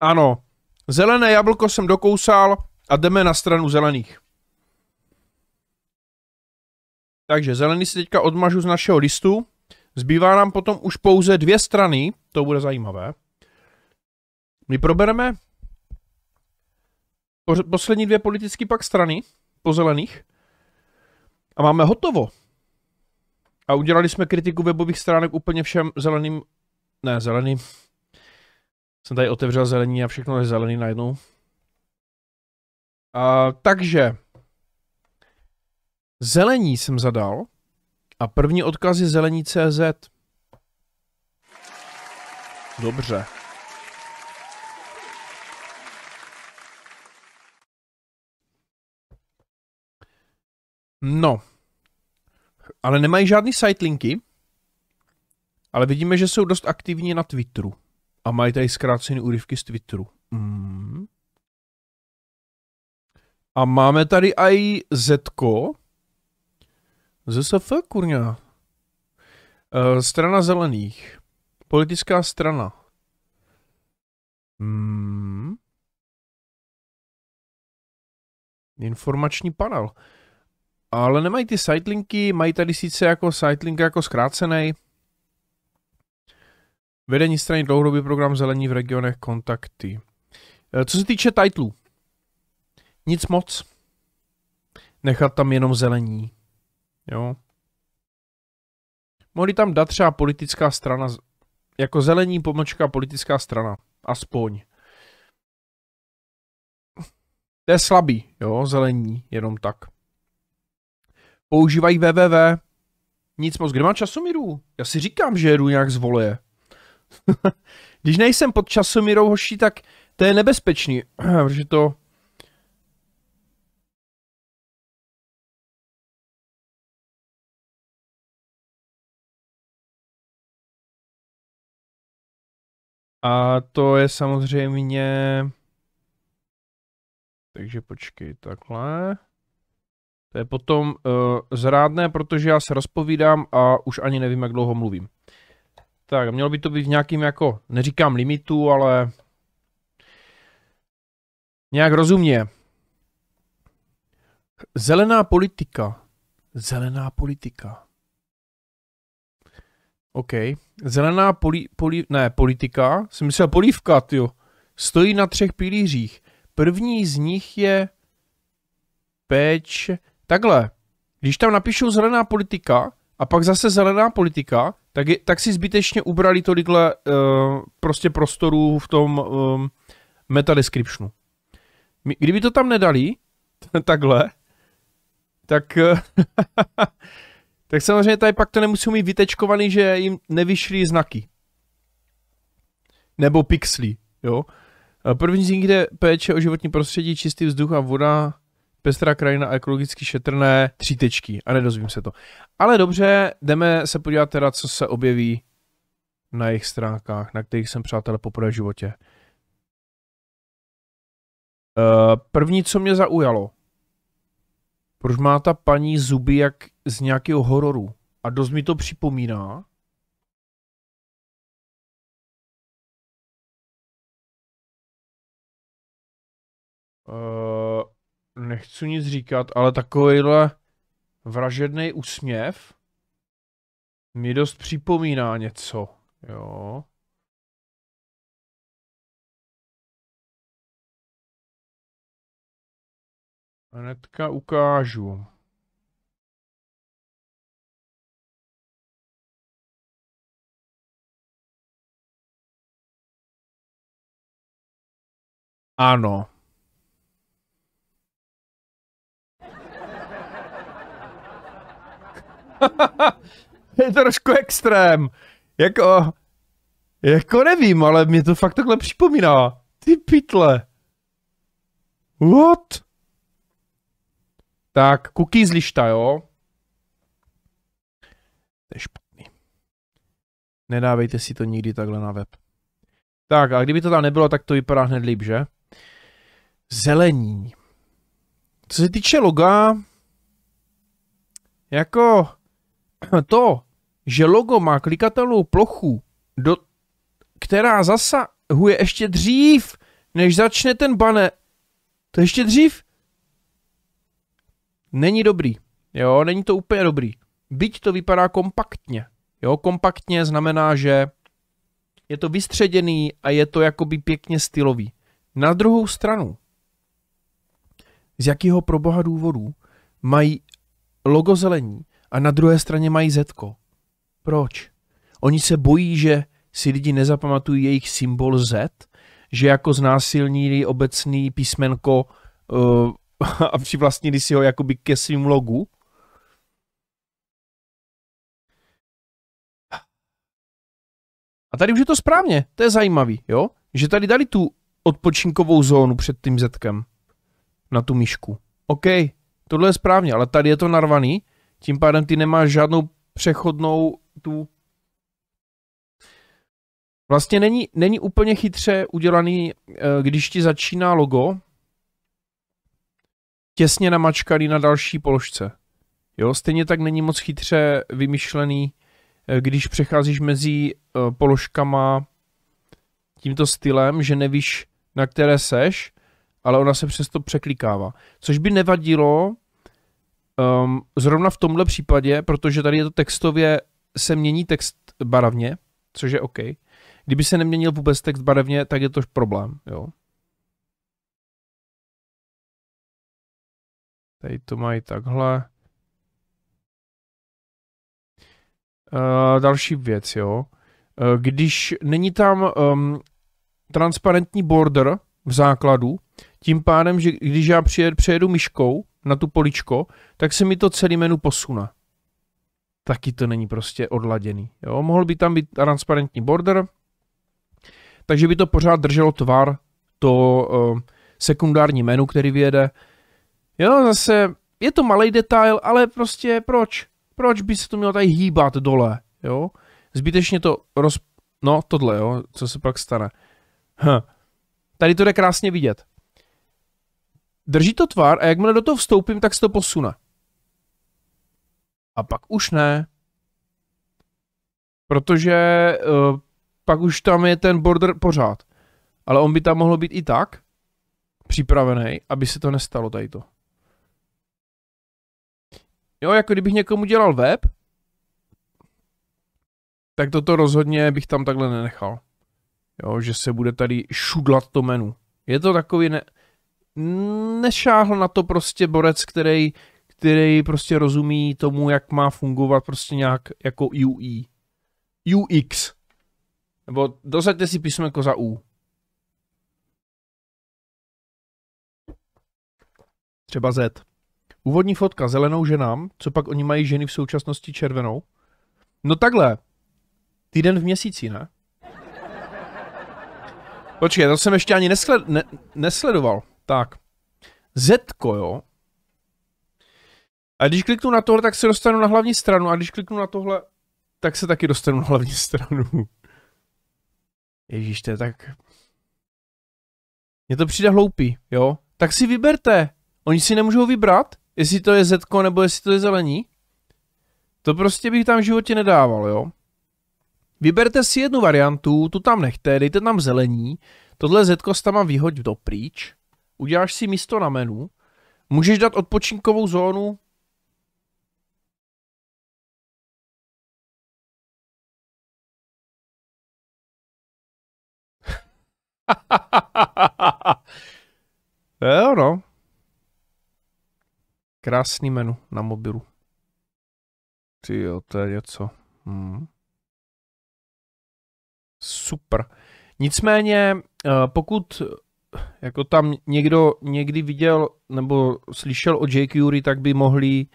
Ano, zelené jablko jsem dokousal a jdeme na stranu zelených. Takže zelený si teďka odmažu z našeho listu. Zbývá nám potom už pouze dvě strany, to bude zajímavé. My probereme poslední dvě politické pak strany po zelených a máme hotovo. A udělali jsme kritiku webových stránek úplně všem zeleným, ne zeleným, jsem tady otevřel zelení a všechno je zelený najednou. Uh, takže. Zelení jsem zadal. A první odkaz je CZ. Dobře. No. Ale nemají žádný linky, Ale vidíme, že jsou dost aktivní na Twitteru. A mají tady zkrácené úryvky z Twitteru. Mm. A máme tady i Zetko. ZSF, kurňa. E, strana zelených. Politická strana. Mm. Informační panel. Ale nemají ty sitelinky, mají tady sice jako sitelink jako zkrácený. Vedení strany dlouhodobý program zelení v regionech kontakty. Eh, co se týče titlů, nic moc. Nechat tam jenom zelení. Jo. Mohli tam dát třeba politická strana, jako zelení pomlčka politická strana, aspoň. To je slabý, jo, zelení, jenom tak. Používají www, nic moc. Kde mám časomíru? Já si říkám, že jedu nějak z voleje. Když nejsem pod časomírou hoší, tak to je nebezpečný, protože to... A to je samozřejmě... Takže počkej, takhle. To je potom uh, zrádné, protože já se rozpovídám a už ani nevím, jak dlouho mluvím. Tak, mělo by to být v nějakým jako, neříkám limitu, ale nějak rozumně. Zelená politika. Zelená politika. OK. Zelená poli, poli, ne, politika, jsem myslel polívka, jo. Stojí na třech pilířích. První z nich je péč. Takhle, když tam napíšu zelená politika, a pak zase zelená politika, tak, je, tak si zbytečně ubrali tolikhle uh, prostě prostorů v tom um, metadescriptionu. Kdyby to tam nedali, takhle, tak, eh, tak samozřejmě tady pak to nemusí mít vytečkovaný, že jim nevyšly znaky. Nebo pixely, jo. První z nich jde péče o životní prostředí, čistý vzduch a voda, Pestrá krajina a ekologicky šetrné tři tečky a nedozvím se to. Ale dobře, jdeme se podívat teda, co se objeví na jejich stránkách, na kterých jsem přátelé poprvé v životě. Eh, první, co mě zaujalo, proč má ta paní zuby jak z nějakého hororu? A dost mi to připomíná. Uh, nechci nic říkat, ale takovýhle vražedný úsměv mi dost připomíná něco, jo. Hnedka ukážu. Ano. je to trošku extrém. Jako, jako nevím, ale mě to fakt takhle připomíná. Ty pitle. What? Tak, cookies z lišta, jo? To je špatný. Nedávejte si to nikdy takhle na web. Tak, a kdyby to tam nebylo, tak to vypadá hned líp, že? Zelení. Co se týče loga, jako to, že logo má klikatelnou plochu, do, která zasahuje ještě dřív, než začne ten bane, to ještě dřív, není dobrý. Jo, není to úplně dobrý. Byť to vypadá kompaktně. Jo, kompaktně znamená, že je to vystředěný a je to jakoby pěkně stylový. Na druhou stranu, z jakého proboha důvodu mají logo zelení a na druhé straně mají Zetko. Proč? Oni se bojí, že si lidi nezapamatují jejich symbol Z, že jako znásilnili obecný písmenko uh, a přivlastnili si ho jakoby ke svým logu. A tady už je to správně, to je zajímavý, jo? Že tady dali tu odpočinkovou zónu před tím zetkem na tu myšku. OK, tohle je správně, ale tady je to narvaný, tím pádem ty nemáš žádnou přechodnou tu... Vlastně není, není úplně chytře udělaný, eh, když ti začíná logo, těsně namačkaný na další položce. Jo, stejně tak není moc chytře vymyšlený, eh, když přecházíš mezi eh, položkama tímto stylem, že nevíš, na které seš, ale ona se přesto překlikává. Což by nevadilo, Um, zrovna v tomhle případě, protože tady je to textově, se mění text barevně, což je OK. Kdyby se neměnil vůbec text barevně, tak je to problém, jo. Tady to mají takhle. Uh, další věc, jo. Uh, když není tam um, transparentní border v základu, tím pádem, že když já přijedu, přejedu myškou, na tu poličko, tak se mi to celý menu posune. Taky to není prostě odladěný. Jo? Mohl by tam být transparentní border, takže by to pořád drželo tvar to uh, sekundární menu, který vyjede. Jo, zase je to malý detail, ale prostě proč? Proč by se to mělo tady hýbat dole, jo? Zbytečně to roz... No, tohle, jo, co se pak stane. Huh. Hm. Tady to jde krásně vidět drží to tvar a jakmile do toho vstoupím, tak se to posune. A pak už ne. Protože uh, pak už tam je ten border pořád. Ale on by tam mohl být i tak připravený, aby se to nestalo tady to. Jo, jako kdybych někomu dělal web, tak toto rozhodně bych tam takhle nenechal. Jo, že se bude tady šudlat to menu. Je to takový ne nešáhl na to prostě borec, který, který prostě rozumí tomu, jak má fungovat prostě nějak jako UI. E. UX. Nebo dosaďte si písmenko jako za U. Třeba Z. Úvodní fotka zelenou ženám, co pak oni mají ženy v současnosti červenou? No takhle. Týden v měsíci, ne? Počkej, to jsem ještě ani nesled, ne, nesledoval. Tak. Zetko, jo. A když kliknu na tohle, tak se dostanu na hlavní stranu. A když kliknu na tohle, tak se taky dostanu na hlavní stranu. Ježíš, to je tak... Mně to přijde hloupý, jo? Tak si vyberte. Oni si nemůžou vybrat, jestli to je zetko nebo jestli to je zelení. To prostě bych tam v životě nedával, jo? Vyberte si jednu variantu, tu tam nechte, dejte tam zelení, tohle zetko s tam vyhoď do pryč uděláš si místo na menu, můžeš dát odpočinkovou zónu eh, jo no. Krásný menu na mobilu. Ty jo, to je něco. Hmm. Super. Nicméně, eh, pokud jako tam někdo někdy viděl nebo slyšel o jQuery, tak by mohli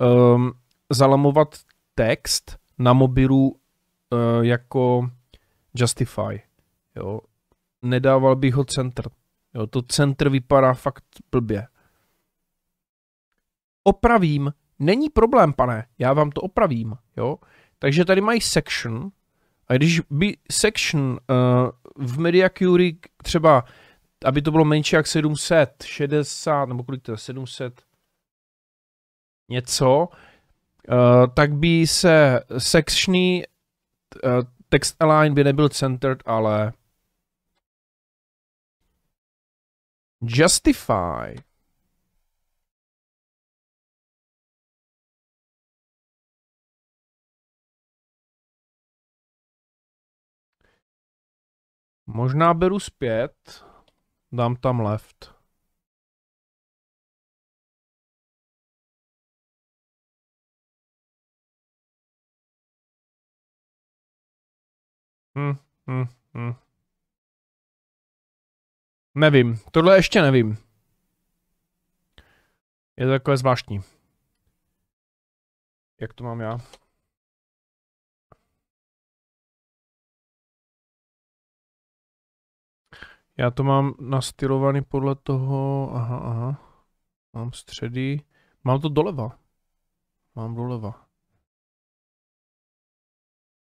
um, zalamovat text na mobilu uh, jako Justify. Jo. Nedával bych ho centr. Jo, to centr vypadá fakt blbě. Opravím. Není problém, pane. Já vám to opravím. Jo. Takže tady mají section. A když by section uh, v MediaCurie třeba aby to bylo menší jak 760, nebo kolik to je, 700 něco, uh, tak by se sectioný uh, eh, text align by nebyl centered, ale justify. Možná beru zpět. Dám tam left. Hm, hm, hm. Nevím, tohle ještě nevím. Je to takové zvláštní. Jak to mám já? Já to mám nastylovaný podle toho, aha, aha, mám středy, mám to doleva, mám doleva.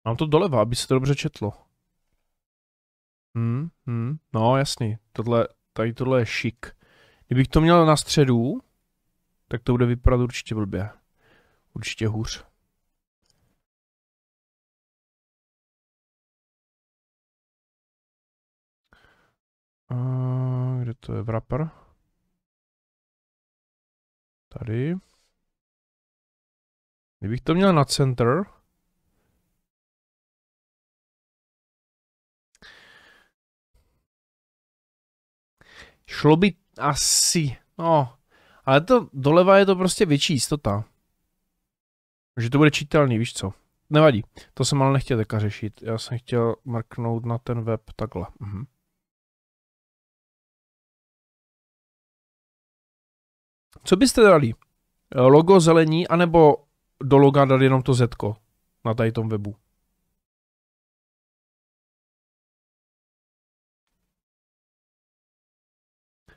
Mám to doleva, aby se to dobře četlo. Hm, hm, no jasný, tohle, tady tohle je šik. Kdybych to měl na středu, tak to bude vypadat určitě blbě. Určitě hůř. kde to je wrapper? Tady. Kdybych to měl na center, šlo by asi, no, ale to doleva je to prostě větší jistota. Že to bude čitelný, víš co? Nevadí, to jsem ale nechtěl teďka řešit, já jsem chtěl mrknout na ten web takhle. Mhm. Co byste dali? Eh, logo zelení, anebo do loga dali jenom to Z na tady tom webu?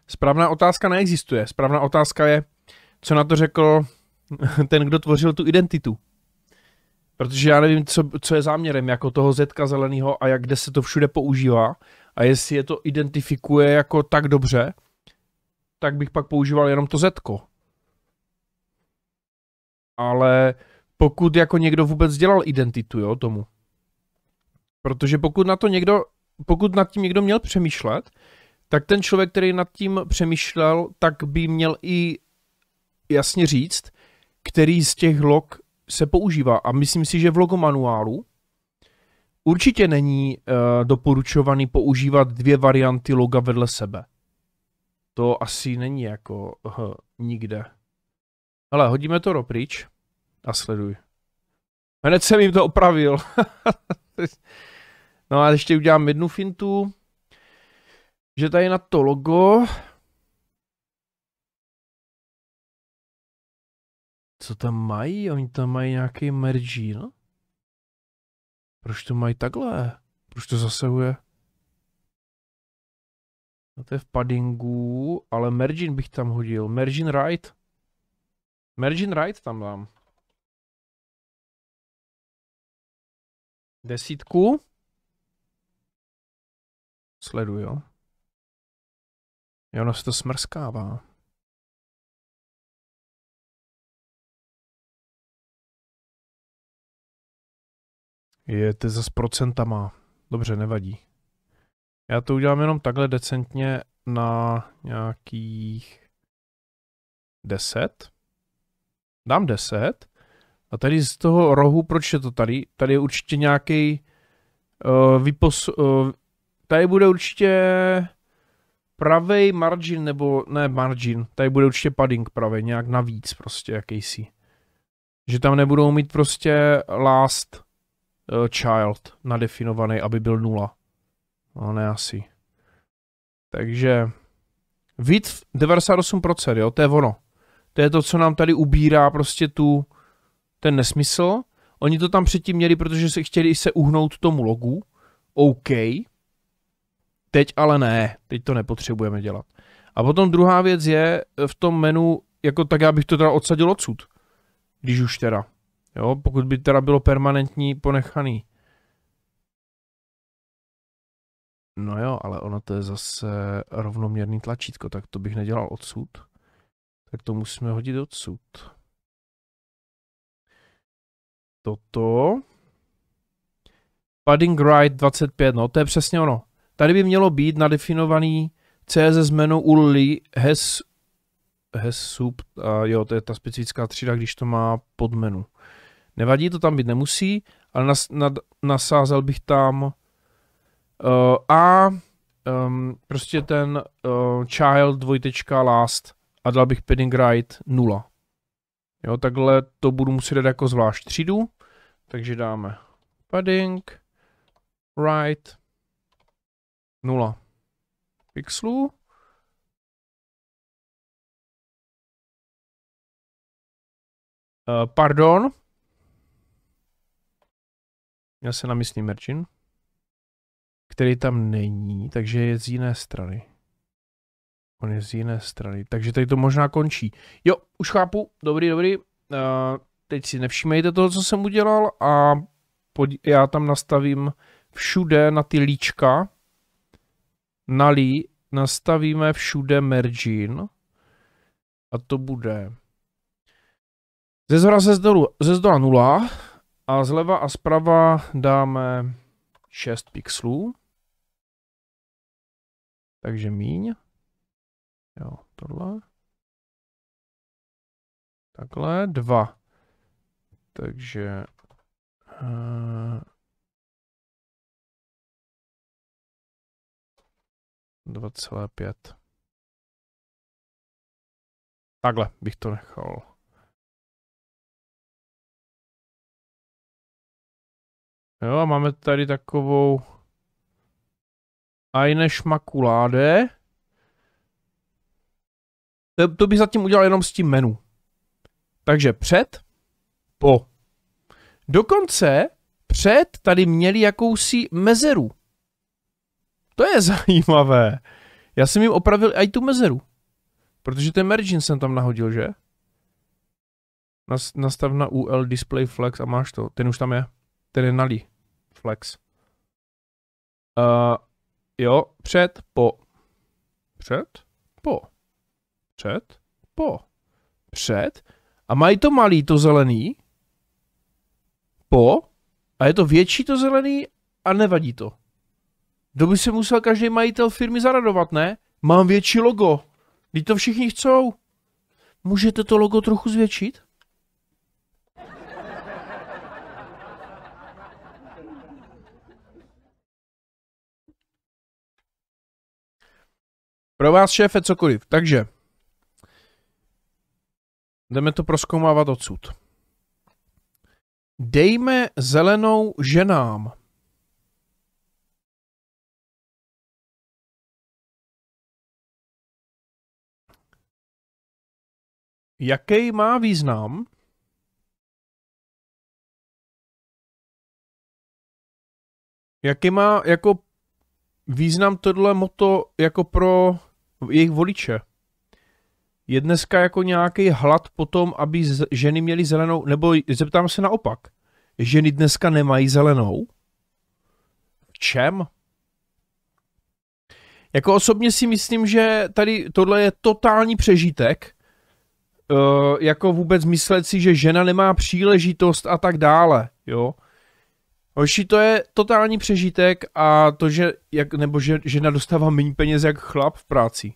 Správná otázka neexistuje. Správná otázka je, co na to řekl ten, kdo tvořil tu identitu. Protože já nevím, co, co je záměrem jako toho zetka zeleného a jak kde se to všude používá a jestli je to identifikuje jako tak dobře, tak bych pak používal jenom to zetko. Ale pokud jako někdo vůbec dělal identitu, jo, tomu. Protože pokud na to někdo, pokud nad tím někdo měl přemýšlet, tak ten člověk, který nad tím přemýšlel, tak by měl i jasně říct, který z těch log se používá. A myslím si, že v logomanuálu určitě není uh, doporučovaný používat dvě varianty loga vedle sebe to asi není jako uh, nikde. Ale hodíme to pryč a sleduj. Hned jsem jim to opravil. no a ještě udělám jednu fintu, že tady na to logo. Co tam mají? Oni tam mají nějaký mergín. No? Proč to mají takhle? Proč to zasahuje? A no to je v paddingu, ale Mergin bych tam hodil. Mergin right. Mergin right tam dám. Desítku. Sleduju, jo. ono se to smrskává. Je, to zase procentama. Dobře, nevadí. Já to udělám jenom takhle decentně na nějakých 10. Dám 10. A tady z toho rohu, proč je to tady? Tady je určitě nějaký uh, vypos... Uh, tady bude určitě pravej margin, nebo ne margin, tady bude určitě padding pravý, nějak navíc prostě jakýsi. Že tam nebudou mít prostě last uh, child nadefinovaný, aby byl nula. No ne asi. Takže vid 98%, jo, to je ono. To je to, co nám tady ubírá prostě tu, ten nesmysl. Oni to tam předtím měli, protože se chtěli se uhnout tomu logu. OK. Teď ale ne, teď to nepotřebujeme dělat. A potom druhá věc je v tom menu, jako tak já bych to teda odsadil odsud. Když už teda. Jo, pokud by teda bylo permanentní ponechaný. No jo, ale ono to je zase rovnoměrný tlačítko, tak to bych nedělal odsud. Tak to musíme hodit odsud. Toto. Padding right 25, no to je přesně ono. Tady by mělo být nadefinovaný CSS menu ULI has, has sub, a jo, to je ta specifická třída, když to má podmenu. Nevadí, to tam být nemusí, ale nas, nad, nasázel bych tam Uh, a um, prostě ten uh, child dvojtečka last a dal bych padding right 0. Jo, takhle to budu muset dát jako zvlášť třídu, takže dáme padding right 0 pixelů. Uh, pardon. Já se namyslím, Merčin který tam není, takže je z jiné strany. On je z jiné strany, takže tady to možná končí. Jo, už chápu, dobrý, dobrý. Uh, teď si nevšímejte toho, co jsem udělal a já tam nastavím všude na ty líčka. Na lí nastavíme všude mergin a to bude ze zhora ze, zdolu, ze zdola 0 a zleva a zprava dáme 6 pixelů. Takže míň. Jo, tohle. Takhle, dva. Takže... Uh, dva celé pět. Takhle bych to nechal. Jo a máme tady takovou Aine Šmakuláde. To, to bych zatím udělal jenom s tím menu. Takže před, po. Dokonce před tady měli jakousi mezeru. To je zajímavé. Já jsem jim opravil i tu mezeru. Protože ten margin jsem tam nahodil, že? nastav na UL display flex a máš to. Ten už tam je. Ten je nali. Flex. Uh, Jo, před, po. Před, po. Před, po. Před. A mají to malý, to zelený. Po. A je to větší, to zelený. A nevadí to. To by se musel každý majitel firmy zaradovat, ne? Mám větší logo. Teď to všichni chcou. Můžete to logo trochu zvětšit? Pro vás, šéfe, cokoliv. Takže. Jdeme to proskoumávat odsud. Dejme zelenou ženám. Jaký má význam? Jaký má jako význam tohle moto jako pro jejich voliče. Je dneska jako nějaký hlad po tom, aby ženy měly zelenou, nebo zeptám se naopak, ženy dneska nemají zelenou? V čem? Jako osobně si myslím, že tady tohle je totální přežitek, eh, jako vůbec myslet si, že žena nemá příležitost a tak dále, jo. Hoši, to je totální přežitek a to, že, jak, nebo že žena dostává méně peněz jak chlap v práci.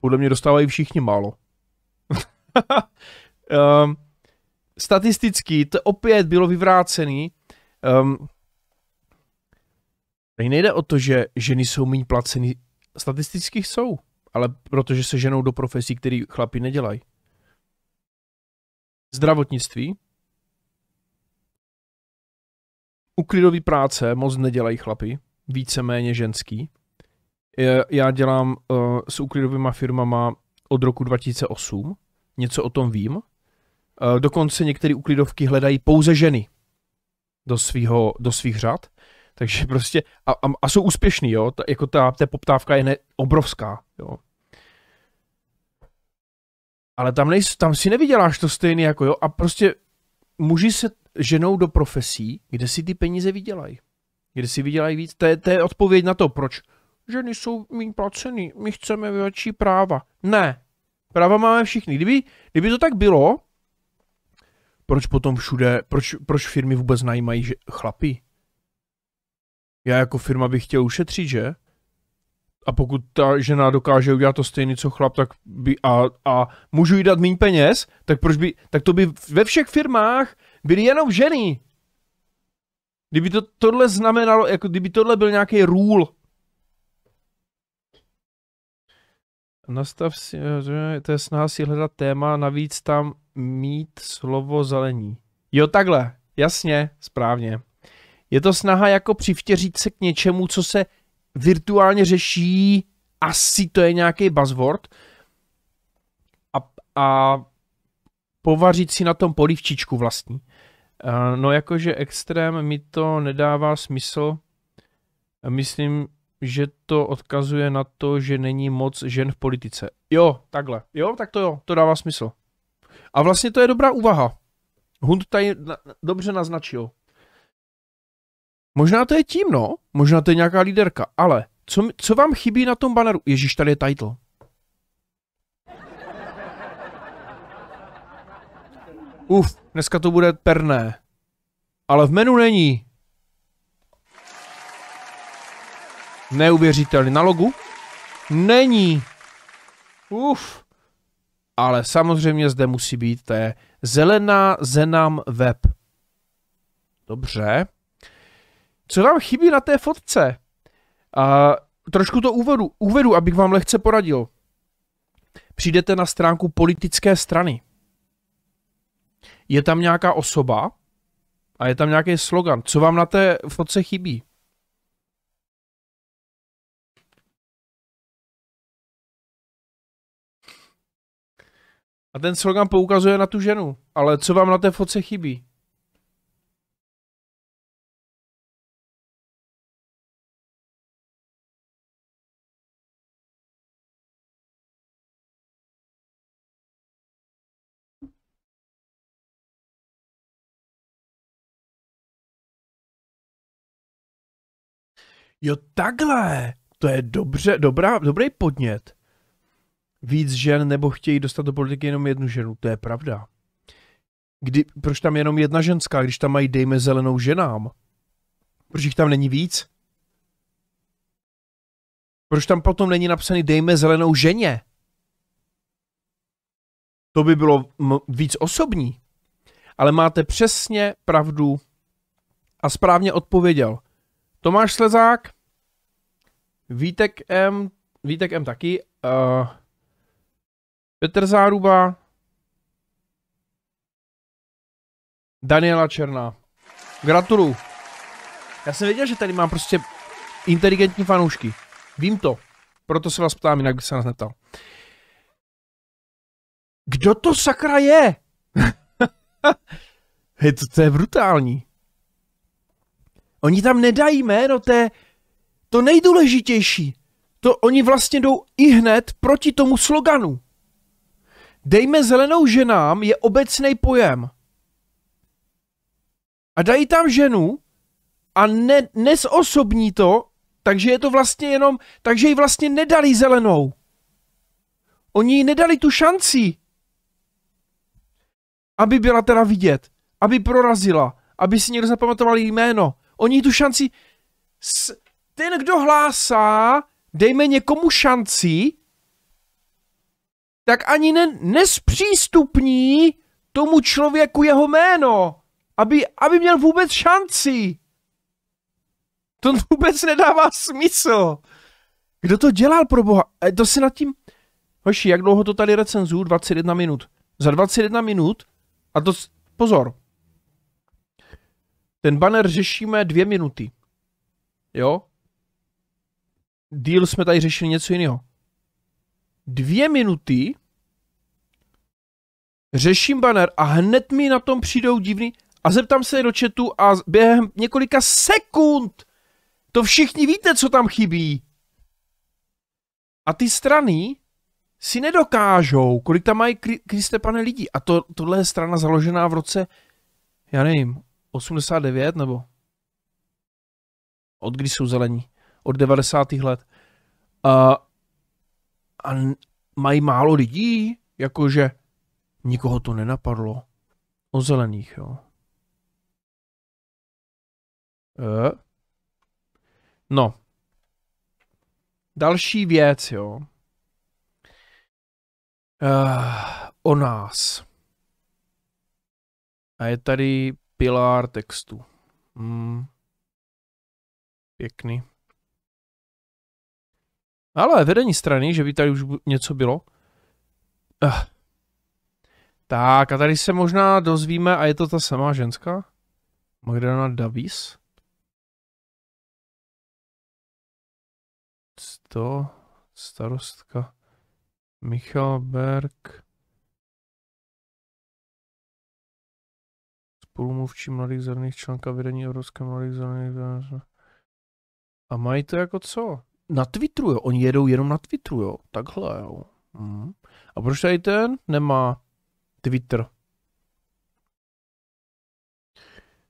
Podle mě dostávají všichni málo. um, statisticky to opět bylo vyvrácený. Um, tady nejde o to, že ženy jsou méně placeny. Statisticky jsou, ale protože se ženou do profesí, které chlapi nedělají. Zdravotnictví, uklidový práce moc nedělají chlapy, víceméně ženský. Já dělám eh, s uklidovými firmama od roku 2008, něco o tom vím. Eh, dokonce některé uklidovky hledají pouze ženy do, svýho, do svých řad. Takže prostě, a, a, a jsou úspěšní, jo, ta, jako ta, ta poptávka je ne, obrovská, jo. Ale tam, nejs, tam si nevyděláš to stejný jako, jo, a prostě muži se ženou do profesí, kde si ty peníze vydělají. Kde si vydělají víc. To je, to je odpověď na to, proč. Ženy jsou méně placený, my chceme větší práva. Ne, práva máme všichni. Kdyby, kdyby to tak bylo, proč potom všude, proč, proč firmy vůbec najímají že, chlapy? Já jako firma bych chtěl ušetřit, že? A pokud ta žena dokáže udělat to stejné, co chlap, tak by, a, a můžu jí dát méně peněz, tak proč by, tak to by ve všech firmách byly jenom ženy. Kdyby to, tohle znamenalo, jako kdyby tohle byl nějaký rule. Nastav si, to je snaha si hledat téma, navíc tam mít slovo zelení. Jo, takhle, jasně, správně. Je to snaha jako přivtěřit se k něčemu, co se virtuálně řeší, asi to je nějaký buzzword, a, a povařit si na tom polivčičku vlastní. Eh, no jakože extrém mi to nedává smysl. Myslím, že to odkazuje na to, že není moc žen v politice. Jo, takhle. Jo, tak to jo, to dává smysl. A vlastně to je dobrá úvaha. Hund tady na, dobře naznačil. Možná to je tím, no. Možná to je nějaká líderka, ale co, co vám chybí na tom banneru? Ježíš, tady je title. Uf, dneska to bude perné. Ale v menu není. Neuvěřitelný. Na logu? Není. Uf. Ale samozřejmě zde musí být, to je zelená zenam web. Dobře. Co vám chybí na té fotce? A trošku to uvedu, uvedu, abych vám lehce poradil. Přijdete na stránku politické strany je tam nějaká osoba a je tam nějaký slogan. Co vám na té fotce chybí? A ten slogan poukazuje na tu ženu. Ale co vám na té fotce chybí? Jo, takhle. To je dobře, dobrá, dobrý podnět. Víc žen nebo chtějí dostat do politiky jenom jednu ženu. To je pravda. Kdy, proč tam jenom jedna ženská, když tam mají dejme zelenou ženám? Proč jich tam není víc? Proč tam potom není napsaný dejme zelenou ženě? To by bylo víc osobní. Ale máte přesně pravdu a správně odpověděl. Tomáš Slezák, Vítek M, Vítek M taky, uh, Petr Záruba, Daniela Černá. Gratuluju. Já jsem věděl, že tady mám prostě inteligentní fanoušky. Vím to. Proto se vás ptám, jinak bych se nás neptal. Kdo to sakra je? Hej, to, to je brutální. Oni tam nedají jméno té, to nejdůležitější. To oni vlastně jdou i hned proti tomu sloganu. Dejme zelenou ženám je obecný pojem. A dají tam ženu a ne, nesosobní to, takže je to vlastně jenom, takže ji vlastně nedali zelenou. Oni jí nedali tu šanci, aby byla teda vidět, aby prorazila, aby si někdo zapamatoval její jméno, Oni tu šanci... Ten, kdo hlásá, dejme někomu šanci, tak ani ne, nespřístupní tomu člověku jeho jméno, aby, aby měl vůbec šanci. To vůbec nedává smysl. Kdo to dělal pro boha? E, to si nad tím... Hoši, jak dlouho to tady recenzuju? 21 minut. Za 21 minut, a to... Pozor, ten banner řešíme dvě minuty. Jo? Deal, jsme tady řešili něco jiného. Dvě minuty řeším banner a hned mi na tom přijdou divný a zeptám se do chatu a během několika sekund to všichni víte, co tam chybí. A ty strany si nedokážou, kolik tam mají, Kriste pane, lidí. A to, tohle je strana založená v roce, já nevím, 89 nebo? Od kdy jsou zelení? Od 90. let. A, a mají málo lidí? Jakože nikoho to nenapadlo. O zelených, jo. E? No. Další věc, jo. E, o nás. A je tady pilár textu. Hmm. Pěkný. Ale vedení strany, že by tady už něco bylo. Ah. Tak a tady se možná dozvíme, a je to ta samá ženská? Magdalena Davis? To starostka Michal Berg. spolumluvčí Mladých zelených, členka vedení Evropské mladých zelených. A mají to jako co? Na Twitteru, jo. Oni jedou jenom na Twitteru, jo. Takhle, jo. Mm. A proč tady ten nemá Twitter?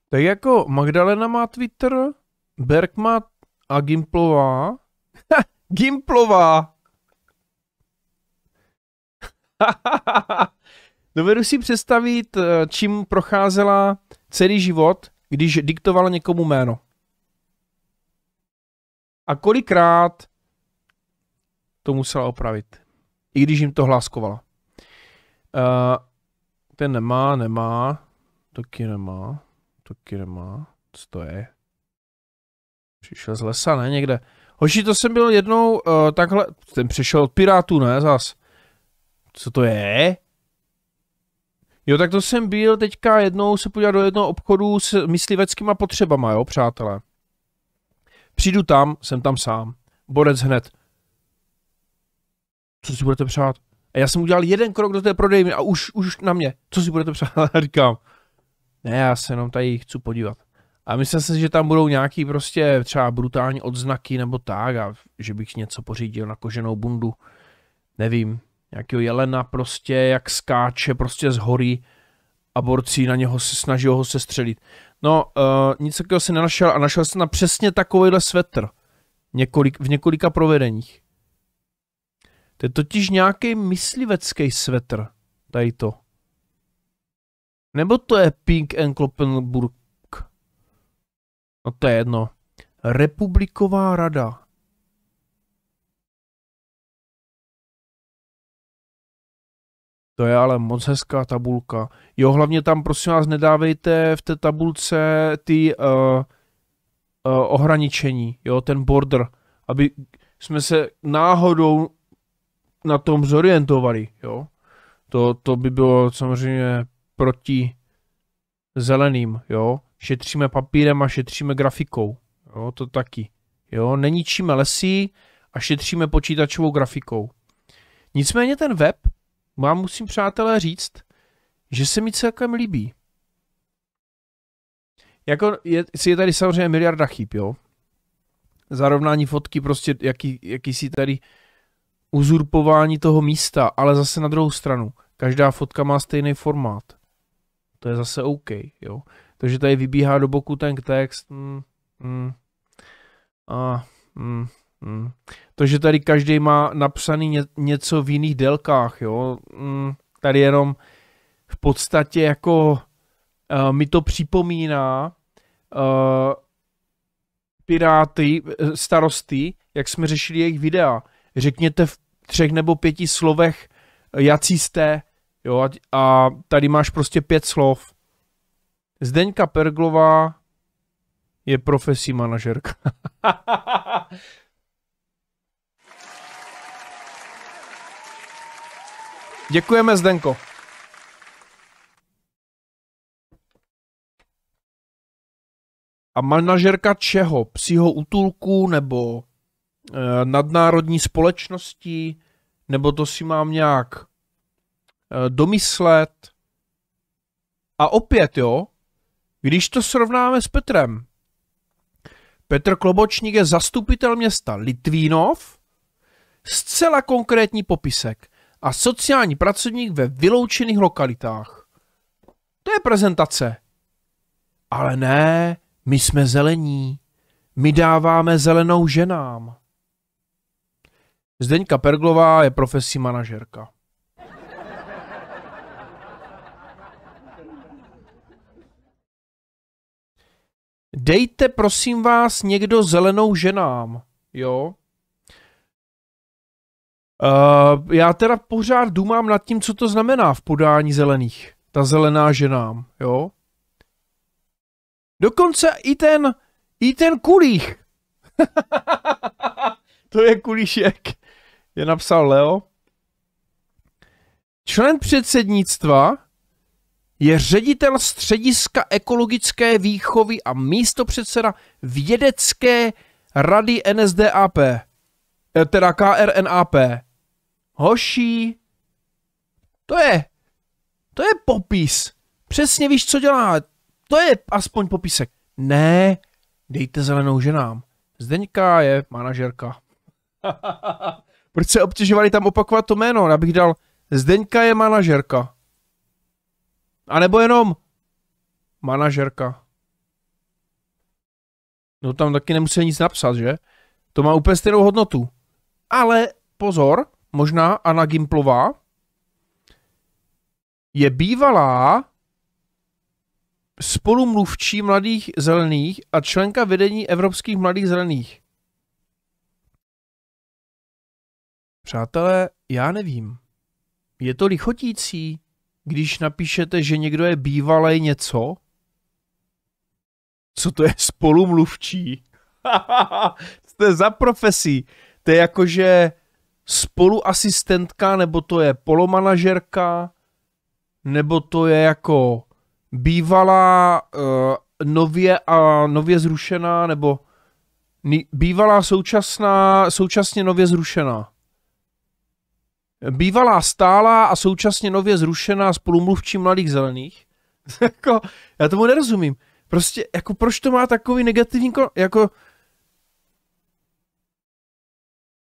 Tak jako Magdalena má Twitter, Berg má a Gimplová. Gimplová! Dovedu si představit, eh, čím procházela celý život, když diktovala někomu jméno. A kolikrát to musela opravit, i když jim to hláskovala. Uh, ten nemá, nemá, taky nemá, taky nemá, co to je? Přišel z lesa, ne, někde. Hoši, to jsem byl jednou uh, takhle, ten přišel od Pirátů, ne, zas. Co to je? Jo, tak to jsem byl teďka jednou se podívat do jednoho obchodu s mysliveckýma potřebama, jo, přátelé. Přijdu tam, jsem tam sám. Borec hned. Co si budete přát? A já jsem udělal jeden krok do té prodejny a už, už na mě. Co si budete přát? A říkám. Ne, já se jenom tady chci podívat. A myslel jsem si, že tam budou nějaký prostě třeba brutální odznaky nebo tak a že bych něco pořídil na koženou bundu. Nevím, nějakého jelena prostě, jak skáče prostě z hory a borcí na něho se snaží ho sestřelit. No, uh, nic takového si nenašel a našel jsem na přesně takovýhle svetr. Několik, v několika provedeních. To je totiž nějaký myslivecký svetr, tady to. Nebo to je Pink Enklopenburg? No to je jedno. Republiková rada To je ale moc hezká tabulka. Jo, hlavně tam prosím vás nedávejte v té tabulce ty uh, uh, ohraničení, jo, ten border, aby jsme se náhodou na tom zorientovali, jo. To, to by bylo samozřejmě proti zeleným, jo. Šetříme papírem a šetříme grafikou, jo, to taky. Jo, neníčíme lesy a šetříme počítačovou grafikou. Nicméně ten web Mám musím přátelé říct, že se mi celkem líbí. Jako je, je tady samozřejmě miliarda chyb, jo. Zarovnání fotky, prostě jaký, jakýsi tady uzurpování toho místa, ale zase na druhou stranu, každá fotka má stejný formát. To je zase OK, jo. Takže tady vybíhá do boku ten text. Mm, mm, a, mm, Hmm. To, že tady každý má napsaný ně, něco v jiných délkách, jo. Hmm. Tady jenom v podstatě jako uh, mi to připomíná uh, piráty, eh, starosty, jak jsme řešili jejich videa. Řekněte v třech nebo pěti slovech, jací jste, jo, a tady máš prostě pět slov. Zdeňka Perglová je profesí manažerka. Děkujeme, Zdenko. A manažerka čeho? Psího útulku nebo e, nadnárodní společnosti? Nebo to si mám nějak e, domyslet? A opět, jo, když to srovnáme s Petrem, Petr Klobočník je zastupitel města Litvínov, zcela konkrétní popisek a sociální pracovník ve vyloučených lokalitách. To je prezentace. Ale ne, my jsme zelení. My dáváme zelenou ženám. Zdeňka Perglová je profesí manažerka. Dejte prosím vás někdo zelenou ženám, jo? Uh, já teda pořád důmám nad tím, co to znamená v podání zelených. Ta zelená ženám, jo? Dokonce i ten, i ten kulích. to je kulíšek, je napsal Leo. Člen předsednictva je ředitel střediska ekologické výchovy a místopředseda vědecké rady NSDAP, eh, teda KRNAP hoší. To je, to je popis. Přesně víš, co dělá. To je aspoň popisek. Ne, dejte zelenou ženám. Zdeňka je manažerka. Proč se obtěžovali tam opakovat to jméno? Já bych dal Zdeňka je manažerka. A nebo jenom manažerka. No tam taky nemusí nic napsat, že? To má úplně stejnou hodnotu. Ale pozor, možná Anna Gimplová, je bývalá spolumluvčí mladých zelených a členka vedení Evropských mladých zelených. Přátelé, já nevím. Je to lichotící, když napíšete, že někdo je bývalý něco? Co to je spolumluvčí? Jste za profesí. To je jako, že spoluasistentka, nebo to je polomanažerka, nebo to je jako bývalá uh, nově a nově zrušená, nebo bývalá současná, současně nově zrušená. Bývalá stála a současně nově zrušená spolumluvčí mladých zelených. jako, já tomu nerozumím. Prostě, jako proč to má takový negativní, jako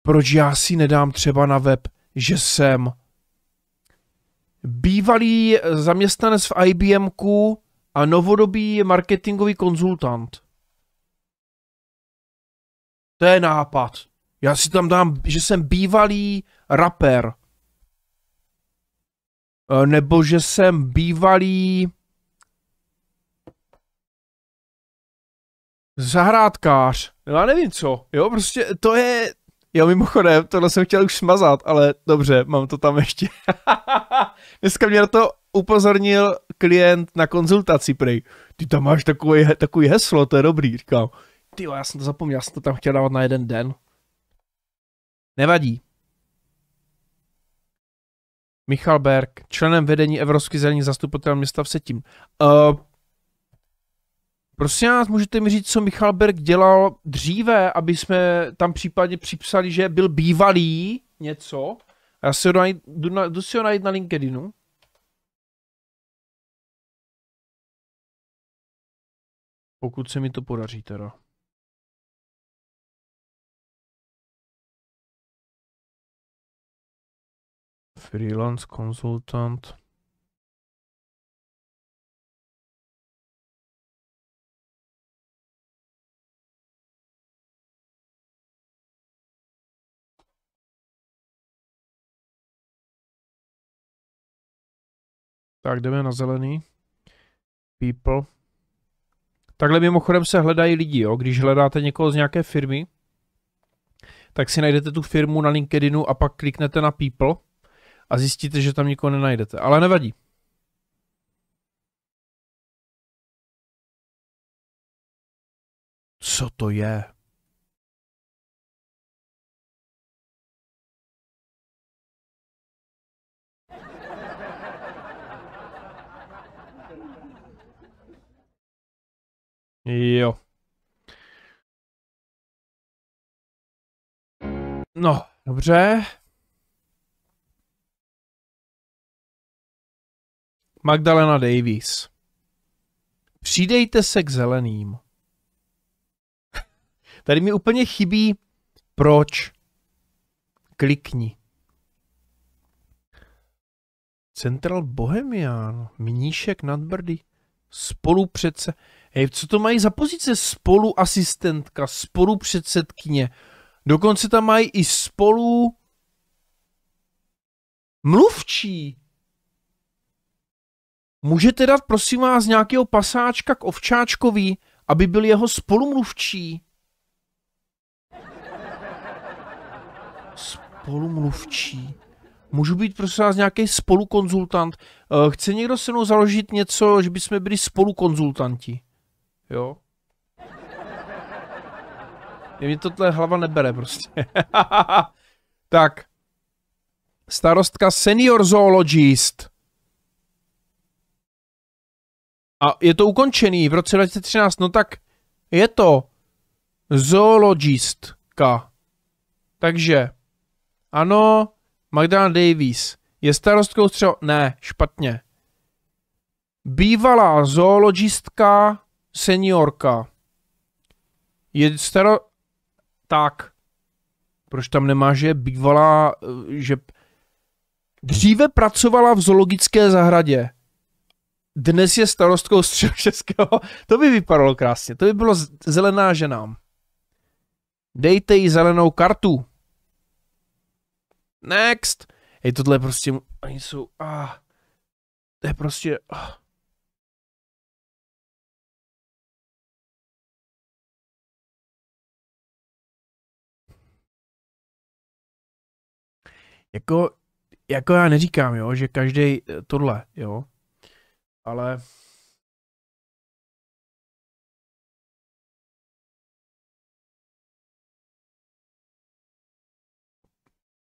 proč já si nedám třeba na web, že jsem bývalý zaměstnanec v IBM a novodobý marketingový konzultant. To je nápad. Já si tam dám, že jsem bývalý rapper. Eh, nebo že jsem bývalý zahrádkář. Já nevím co. Jo, prostě to je, Jo, mimochodem, tohle jsem chtěl už smazat, ale dobře, mám to tam ještě. Dneska mě na to upozornil klient na konzultaci prej. Ty tam máš takový, takový heslo, to je dobrý. Říkám, ty já jsem to zapomněl, já jsem to tam chtěl dávat na jeden den. Nevadí. Michal Berg, členem vedení Evropský zelení zastupitel města v Setím. Uh, eh, Prosím vás, můžete mi říct, co Michal Berg dělal dříve, aby jsme tam případně připsali, že byl bývalý něco? Já si ho najít, jdu, na, jdu si ho najít na LinkedInu. Pokud se mi to podaří teda. Freelance konzultant. Tak jdeme na zelený. People. Takhle mimochodem se hledají lidi, jo. Když hledáte někoho z nějaké firmy, tak si najdete tu firmu na LinkedInu a pak kliknete na People a zjistíte, že tam nikoho nenajdete. Ale nevadí. Co to je? Jo. No, dobře. Magdalena Davies. Přidejte se k zeleným. Tady mi úplně chybí proč. Klikni. Central Bohemian, Mníšek nad Brdy spolupředse... Hej, co to mají za pozice? Spoluasistentka, spolupředsedkyně. Dokonce tam mají i spolu... Mluvčí. Můžete dát, prosím vás, nějakého pasáčka k Ovčáčkovi, aby byl jeho spolumluvčí. Spolumluvčí. Můžu být prosím vás nějaký spolukonzultant? Eh, chce někdo se mnou založit něco, že jsme byli spolukonzultanti? Jo? Mě tohle hlava nebere prostě. tak. Starostka Senior Zoologist. A je to ukončený v roce 2013, no tak je to zoologistka. Takže, ano, Magdalena Davies je starostkou střel... Ne, špatně. Bývalá zoologistka seniorka. Je staro... Tak. Proč tam nemá, že bývalá... Že... Dříve pracovala v zoologické zahradě. Dnes je starostkou středočeského. To by vypadalo krásně. To by bylo zelená ženám. Dejte jí zelenou kartu. Next! Hej, tohle je prostě, oni jsou, ah, to je prostě, ah. Jako, jako já neříkám, jo, že každý eh, tohle, jo, ale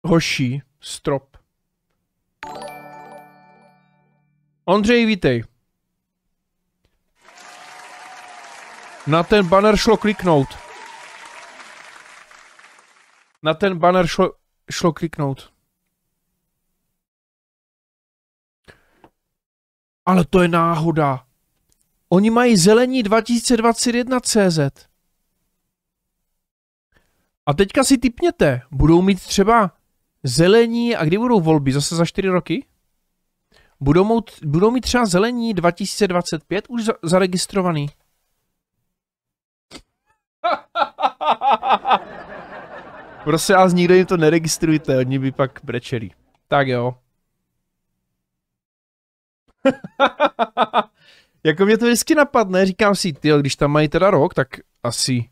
hoší strop. Ondřej, vítej. Na ten banner šlo kliknout. Na ten banner šlo, šlo kliknout. Ale to je náhoda. Oni mají zelení 2021 CZ. A teďka si typněte, budou mít třeba zelení, a kdy budou volby? Zase za čtyři roky? Budou, mout, budou mít třeba zelení 2025 už za, zaregistrovaný? Prosím vás, nikdo jim to neregistrujte, oni by pak brečeli. Tak jo. jako mě to vždycky napadne, říkám si, ty, když tam mají teda rok, tak asi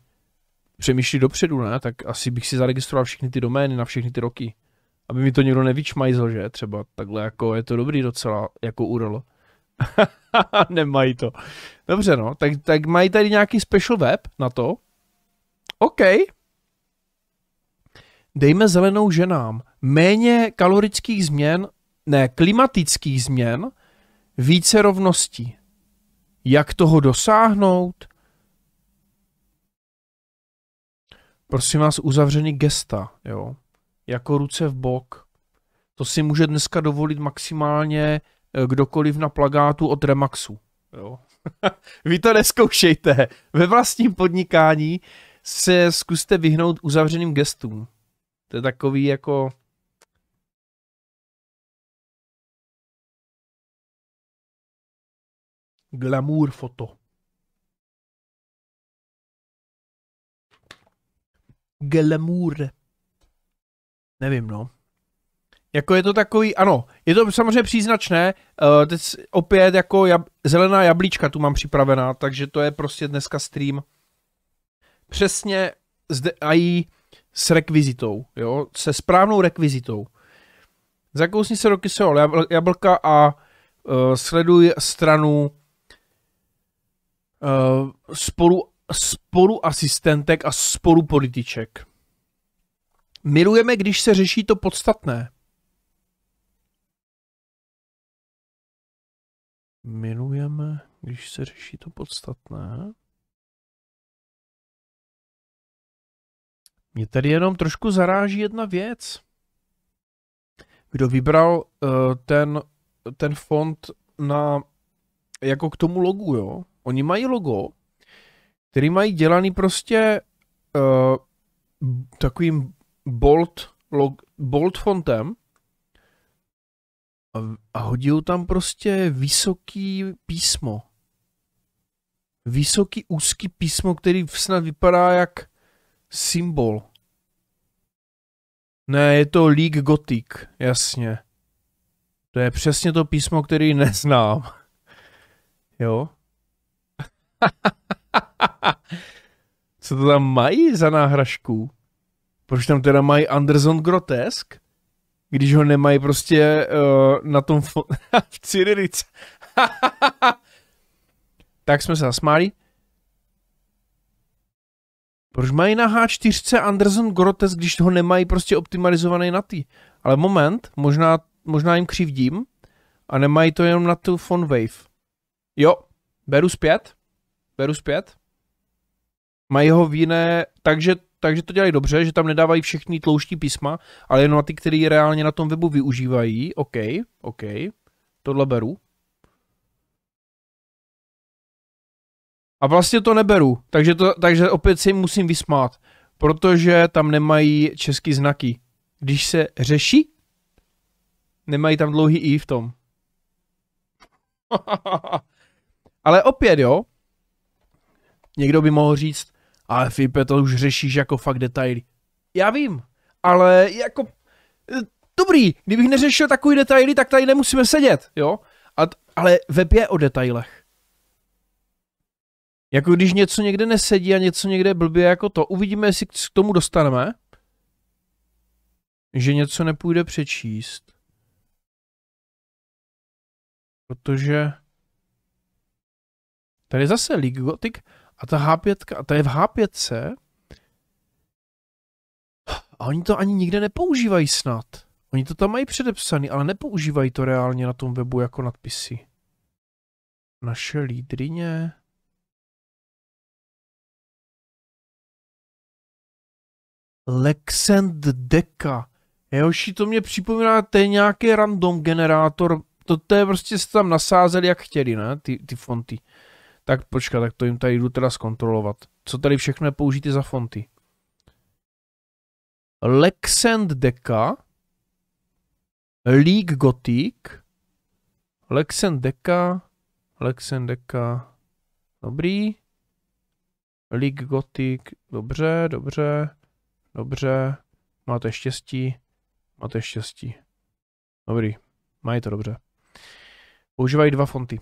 přemýšlí dopředu, ne? Tak asi bych si zaregistroval všechny ty domény na všechny ty roky aby mi to někdo nevyčmajzl, že třeba takhle jako je to dobrý docela jako urolo. Nemají to. Dobře no, tak, tak mají tady nějaký special web na to? OK. Dejme zelenou ženám. Méně kalorických změn, ne, klimatických změn, více rovností. Jak toho dosáhnout? Prosím vás, uzavřený gesta, jo jako ruce v bok. To si může dneska dovolit maximálně eh, kdokoliv na plagátu od Remaxu. Jo. Vy to neskoušejte. Ve vlastním podnikání se zkuste vyhnout uzavřeným gestům. To je takový jako... Glamour foto. Glamour. Nevím, no. Jako je to takový, ano, je to samozřejmě příznačné, uh, teď opět jako jab, zelená jablíčka tu mám připravená, takže to je prostě dneska stream. Přesně zde i s rekvizitou, jo, se správnou rekvizitou. Zakousni se do kyselého jabl, jablka a uh, sleduj stranu uh, sporu, sporu asistentek a sporu političek. Milujeme, když se řeší to podstatné. Milujeme, když se řeší to podstatné. Mě tady jenom trošku zaráží jedna věc. Kdo vybral uh, ten, ten fond na, jako k tomu logu, jo? Oni mají logo, který mají dělaný prostě uh, takovým bold, log, bold fontem a, a hodil tam prostě vysoký písmo. Vysoký úzký písmo, který snad vypadá jak symbol. Ne, je to League Gothic, jasně. To je přesně to písmo, který neznám. Jo? Co to tam mají za náhražku? Proč tam teda mají Anderson Grotesk, když ho nemají prostě uh, na tom fo- v Cyrilice. tak jsme se zasmáli. Proč mají na H4 Anderson Grotesk, když ho nemají prostě optimalizovaný na ty? Ale moment, možná, možná jim křivdím a nemají to jenom na tu phone wave. Jo, beru zpět, beru zpět. Mají ho v jiné, takže takže to dělají dobře, že tam nedávají všechny tlouští písma, ale jenom na ty, který reálně na tom webu využívají. OK, OK, tohle beru. A vlastně to neberu, takže, to, takže opět si musím vysmát, protože tam nemají český znaky. Když se řeší, nemají tam dlouhý i v tom. Ale opět, jo, někdo by mohl říct, ale Filipe, to už řešíš jako fakt detaily. Já vím, ale jako, eh, dobrý, kdybych neřešil takový detaily, tak tady nemusíme sedět, jo? A, ale web je o detailech. Jako když něco někde nesedí a něco někde blbě jako to, uvidíme, jestli k tomu dostaneme, že něco nepůjde přečíst. Protože tady zase League Gothic a ta H5, ta je v H5 a oni to ani nikde nepoužívají snad. Oni to tam mají předepsaný, ale nepoužívají to reálně na tom webu jako nadpisy. Naše lídrině... Lexend Deka. Jehoši to mě připomíná, to je nějaký random generátor. To, to je prostě se tam nasázeli jak chtěli, ne? Ty, ty fonty. Tak počkat, tak to jim tady jdu teda zkontrolovat. Co tady všechno je použité za fonty? Lexend Deca, League Gothic, Lexend Deca, Lexend Deca, dobrý, League Gothic, dobře, dobře, dobře, máte štěstí, máte štěstí. Dobrý, mají to dobře. Používají dva fonty.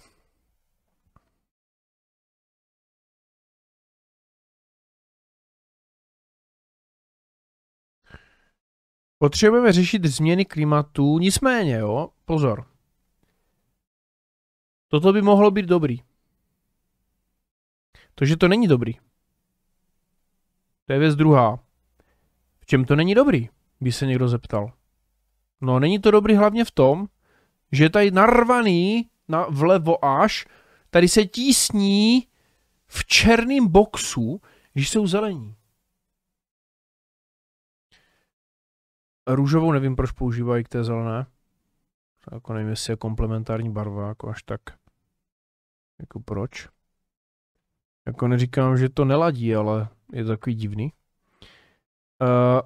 Potřebujeme řešit změny klimatu, nicméně, jo, pozor. Toto by mohlo být dobrý. To, že to není dobrý. To je věc druhá. V čem to není dobrý, by se někdo zeptal. No, není to dobrý hlavně v tom, že je tady narvaný na vlevo až, tady se tísní v černém boxu, že jsou zelení. Růžovou nevím, proč používají k té zelené. Jako nevím, jestli je komplementární barva, jako až tak. Jako proč. Jako neříkám, že to neladí, ale je to takový divný. Uh,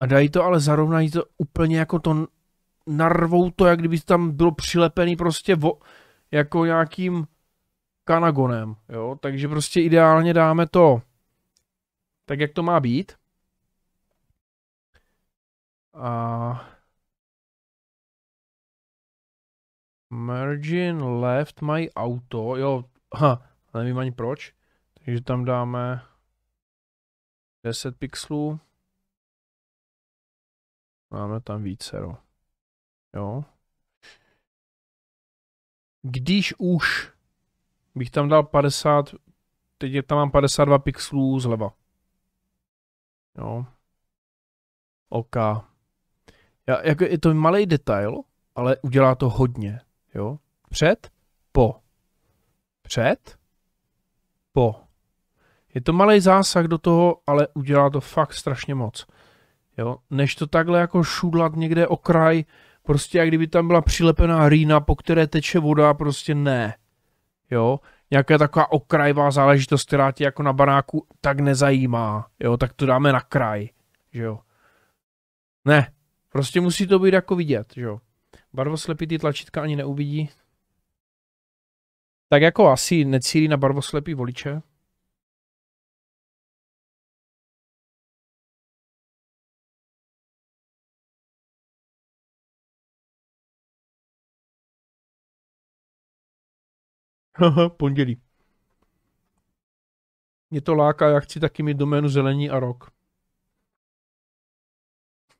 a dají to, ale zarovnají to úplně jako to narvou to, jak kdyby tam bylo přilepený prostě vo, jako nějakým kanagonem, jo, takže prostě ideálně dáme to tak, jak to má být a margin left my auto, jo, ha, nevím ani proč, takže tam dáme 10 pixelů. Máme tam vícero. Jo. Když už bych tam dal 50, teď je tam mám 52 pixelů zleva. Jo. OK. Já, jako je to malý detail, ale udělá to hodně. Jo? Před, po. Před, po. Je to malý zásah do toho, ale udělá to fakt strašně moc. Jo? Než to takhle jako šudlat někde o kraj, prostě jak kdyby tam byla přilepená rýna, po které teče voda, prostě ne. Jo? Nějaká taková okrajová záležitost, která tě jako na baráku tak nezajímá. Jo? Tak to dáme na kraj. Že jo? Ne, Prostě musí to být jako vidět, že jo. Barvoslepý ty tlačítka ani neuvidí. Tak jako asi necílí na barvoslepý voliče. Haha, pondělí. Mě to láká, já chci taky mít doménu zelení a rok.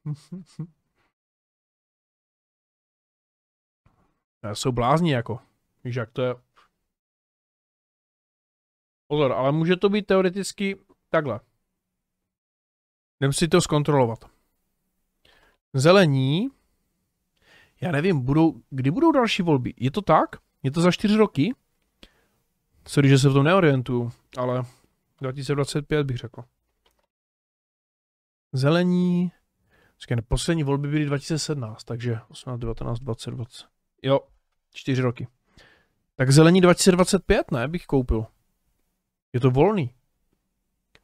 Eh, jsou blázni jako. Víš, jak to je. Pozor, ale může to být teoreticky takhle. Jdem si to zkontrolovat. Zelení, já nevím, budou, kdy budou další volby? Je to tak? Je to za čtyři roky? Sorry, že se v tom neorientuju, ale 2025 bych řekl. Zelení, poslední volby byly 2017, takže 18, 19, 20, 20. Jo, čtyři roky. Tak zelení 2025, ne, bych koupil. Je to volný.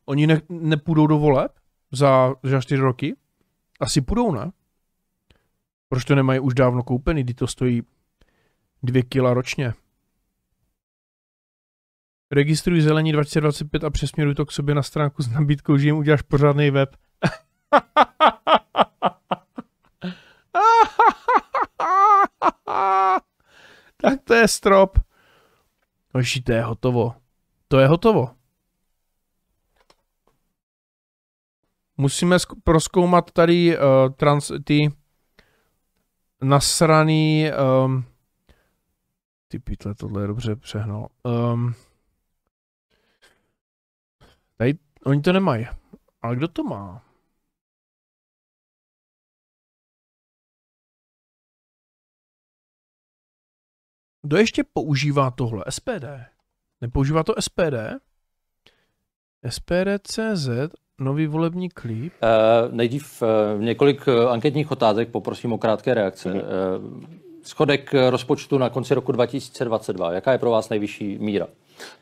Oni ne, nepůjdou do voleb za, za čtyři roky? Asi půjdou, ne? Proč to nemají už dávno koupený, kdy to stojí dvě kila ročně? Registruj zelení 2025 a přesměruj to k sobě na stránku s nabídkou, že jim uděláš pořádný web. tak to je strop. Oši, to je hotovo. To je hotovo. Musíme proskoumat tady uh, trans, ty nasraný um, ty pítle, tohle je dobře přehnal. Um, ehm, tady, oni to nemají. Ale kdo to má? Kdo ještě používá tohle? SPD. Nepoužívá to SPD? SPD.cz, nový volební klíp. Uh, eh, nejdřív uh, několik eh, anketních otázek, poprosím o krátké reakce. Mm. Uh, schodek rozpočtu na konci roku 2022, jaká je pro vás nejvyšší míra?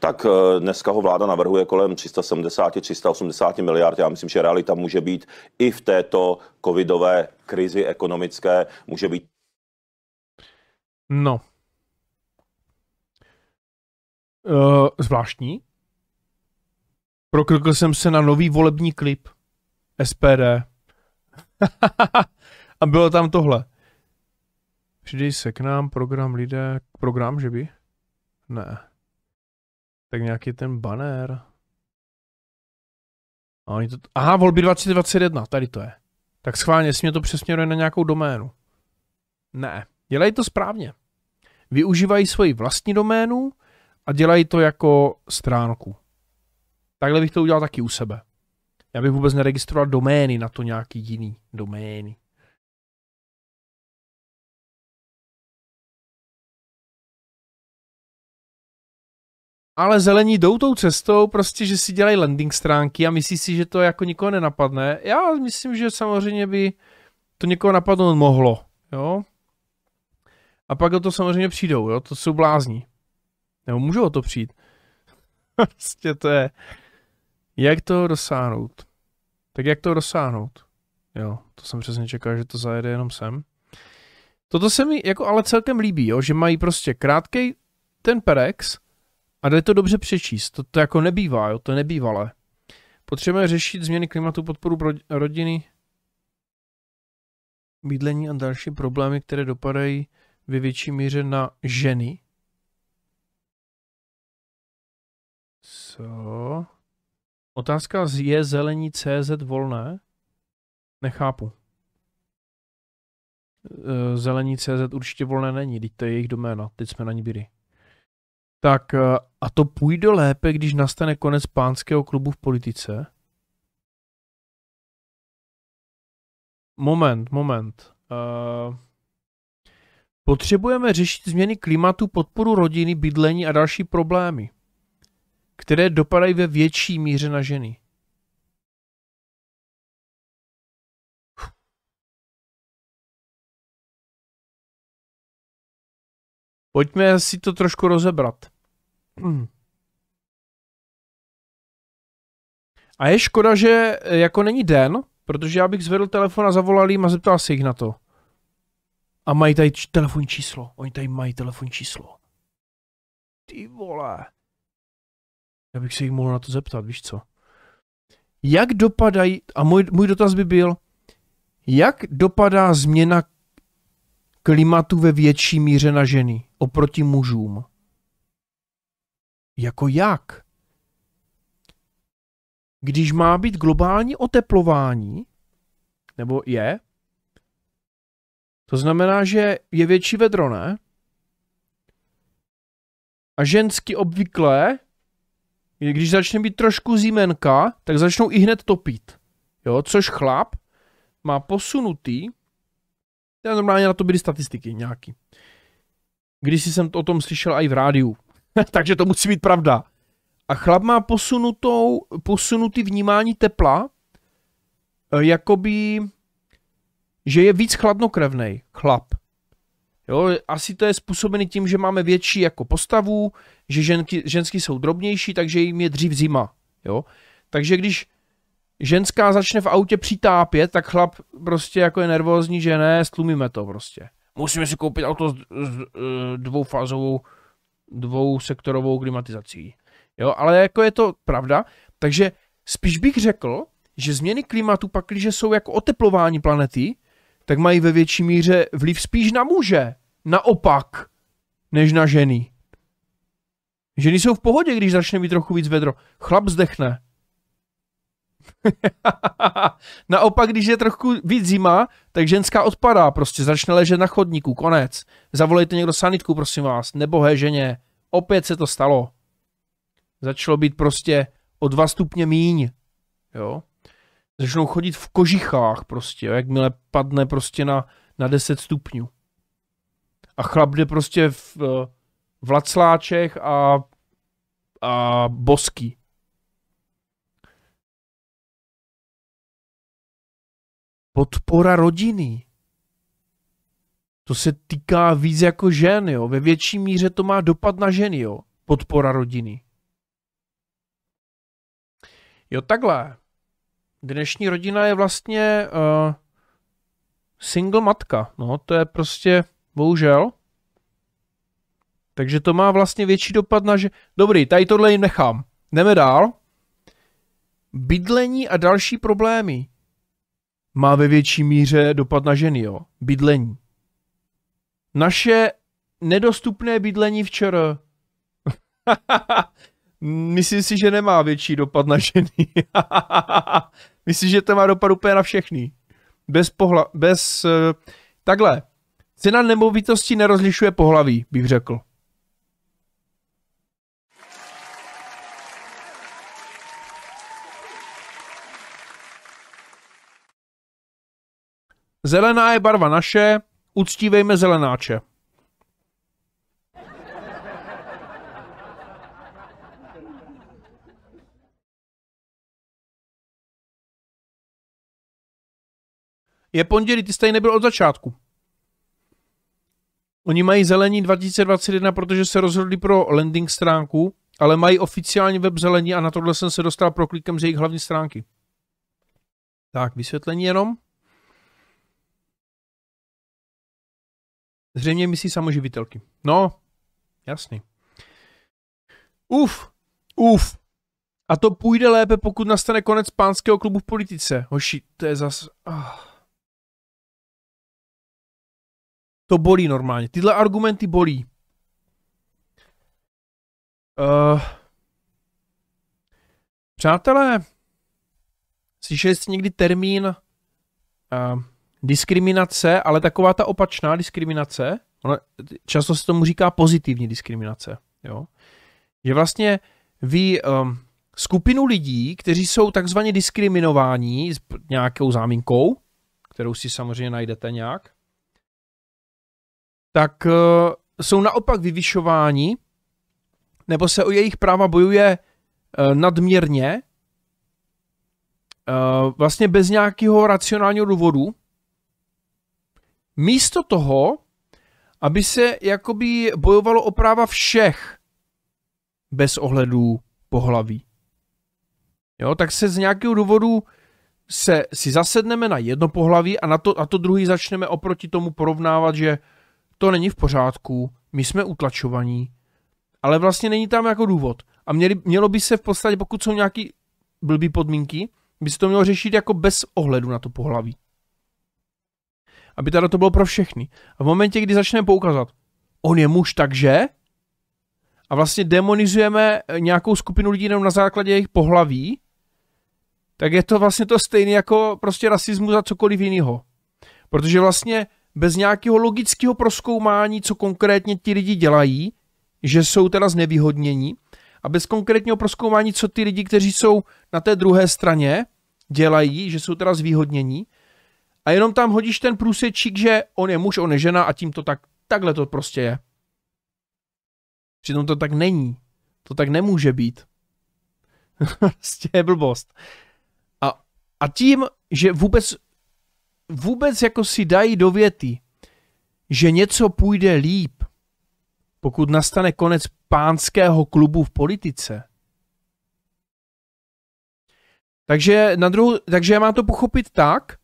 Tak dneska ho vláda navrhuje kolem 370-380 miliard. Já myslím, že realita může být i v této covidové krizi ekonomické, může být No, uh, zvláštní. Proklikl jsem se na nový volební klip SPD. A bylo tam tohle. Přidej se k nám, program lidé, program, že by? Ne. Tak nějaký ten banner. A oni to... Aha, volby 2021, tady to je. Tak schválně, jestli mě to přesměruje na nějakou doménu. Ne, dělají to správně. Využívají svoji vlastní doménu, a dělají to jako stránku. Takhle bych to udělal taky u sebe. Já bych vůbec neregistroval domény na to nějaký jiný domény. Ale zelení jdou tou cestou, prostě, že si dělají landing stránky a myslí si, že to jako nikoho nenapadne. Já myslím, že samozřejmě by to někoho napadnout mohlo, jo. A pak o to samozřejmě přijdou, jo, to jsou blázni. Nebo můžu o to přijít. Prostě to je, jak to dosáhnout. Tak jak to dosáhnout. Jo, to jsem přesně čekal, že to zajede jenom sem. Toto se mi jako ale celkem líbí, jo, že mají prostě krátký ten perex a jde to dobře přečíst. To, to jako nebývá, jo, to nebývalé. Potřebujeme řešit změny klimatu, podporu pro rodiny, bydlení a další problémy, které dopadají ve větší míře na ženy Co? Otázka je zelení CZ volné? Nechápu. E, zelení CZ určitě volné není, teď to je jejich doména, teď jsme na ní byli. Tak e, a to půjde lépe, když nastane konec pánského klubu v politice? Moment, moment. Uh, potřebujeme řešit změny klimatu, podporu rodiny, bydlení a další problémy které dopadají ve větší míře na ženy. Pojďme si to trošku rozebrat. A je škoda, že eh, jako není den, protože já bych zvedl telefon a zavolal jim a zeptal se jich na to. A mají tady telefonní číslo. Oni tady mají telefonní číslo. Ty vole. Já bych se jich mohl na to zeptat, víš co? Jak dopadají, a můj, můj dotaz by byl, jak dopadá změna klimatu ve větší míře na ženy oproti mužům? Jako jak? Když má být globální oteplování, nebo je, to znamená, že je větší vedro, ne? A žensky obvykle když začne být trošku zimenka, tak začnou i hned topit. Jo, což chlap má posunutý, já normálně na to byly statistiky nějaký. Když jsem to o tom slyšel i v rádiu, takže to musí být pravda. A chlap má posunutou, posunutý vnímání tepla, eh, jakoby, že je víc chladnokrevný chlap. Jo, asi to je způsobený tím, že máme větší jako postavu, že ženky, ženský jsou drobnější, takže jim je dřív zima. Jo? Takže když ženská začne v autě přitápět, tak chlap prostě jako je nervózní, že ne, stlumíme to prostě. Musíme si koupit auto s, s dvoufázovou, dvousektorovou klimatizací. Jo, ale jako je to pravda, takže spíš bych řekl, že změny klimatu pak, když jsou jako oteplování planety, tak mají ve větší míře vliv spíš na muže. Naopak, než na ženy. Ženy jsou v pohodě, když začne být trochu víc vedro. Chlap zdechne. Naopak, když je trochu víc zima, tak ženská odpadá, prostě začne ležet na chodníku, konec. Zavolejte někdo sanitku, prosím vás, nebohé ženě. Opět se to stalo. Začalo být prostě o dva stupně míň. Jo? Začnou chodit v kožichách prostě, jo? jakmile padne prostě na, na 10 stupňů. A chlap jde prostě v, eh, Vlacláček a, a Bosky. Podpora rodiny. To se týká víc jako žen, jo. Ve větší míře to má dopad na ženy, jo. Podpora rodiny. Jo, takhle. Dnešní rodina je vlastně uh, single matka. No, to je prostě, bohužel, takže to má vlastně větší dopad na, že dobrý, tady tohle jim nechám. Jdeme dál. Bydlení a další problémy má ve větší míře dopad na ženy, jo. Bydlení. Naše nedostupné bydlení včera. Myslím si, že nemá větší dopad na ženy. Myslím, že to má dopad úplně na všechny. Bez pohla... Bez... Eh, takhle. Cena nemovitosti nerozlišuje pohlaví, bych řekl. Zelená je barva naše, uctívejme zelenáče. Je pondělí, ty jsi tady nebyl od začátku. Oni mají zelení 2021, protože se rozhodli pro landing stránku, ale mají oficiálně web zelení a na tohle jsem se dostal proklikem z jejich hlavní stránky. Tak, vysvětlení jenom. Zřejmě myslí samoživitelky. No, jasný. Uf, uf. A to půjde lépe, pokud nastane konec pánského klubu v politice. Hoši, to je zas... Ah. To bolí normálně. Tyhle argumenty bolí. Uh. Přátelé, slyšeli jste někdy termín uh, diskriminace, ale taková ta opačná diskriminace, ono, často se tomu říká pozitivní diskriminace, jo? že vlastně vy um, skupinu lidí, kteří jsou takzvaně diskriminováni s nějakou záminkou, kterou si samozřejmě najdete nějak, tak uh, jsou naopak vyvyšováni, nebo se o jejich práva bojuje uh, nadměrně, uh, vlastně bez nějakého racionálního důvodu, místo toho, aby se jakoby bojovalo o práva všech bez ohledů pohlaví. Jo, tak se z nějakého důvodu se, si zasedneme na jedno pohlaví a na to, a to druhý začneme oproti tomu porovnávat, že to není v pořádku, my jsme utlačovaní, ale vlastně není tam jako důvod. A měli, mělo by se v podstatě, pokud jsou nějaké blbý podmínky, by se to mělo řešit jako bez ohledu na to pohlaví aby teda to bylo pro všechny. A v momentě, kdy začneme poukazovat, on je muž takže, a vlastně demonizujeme nějakou skupinu lidí jenom na základě jejich pohlaví, tak je to vlastně to stejné jako prostě rasismus za cokoliv jiného. Protože vlastně bez nějakého logického proskoumání, co konkrétně ti lidi dělají, že jsou teda znevýhodnění, a bez konkrétního proskoumání, co ty lidi, kteří jsou na té druhé straně, dělají, že jsou teda zvýhodnění, a jenom tam hodíš ten průsečík, že on je muž, on je žena a tím to tak, takhle to prostě je. Přitom to tak není. To tak nemůže být. prostě je blbost. A, a tím, že vůbec, vůbec jako si dají do věty, že něco půjde líp, pokud nastane konec pánského klubu v politice. Takže, na druhou, takže já mám to pochopit tak,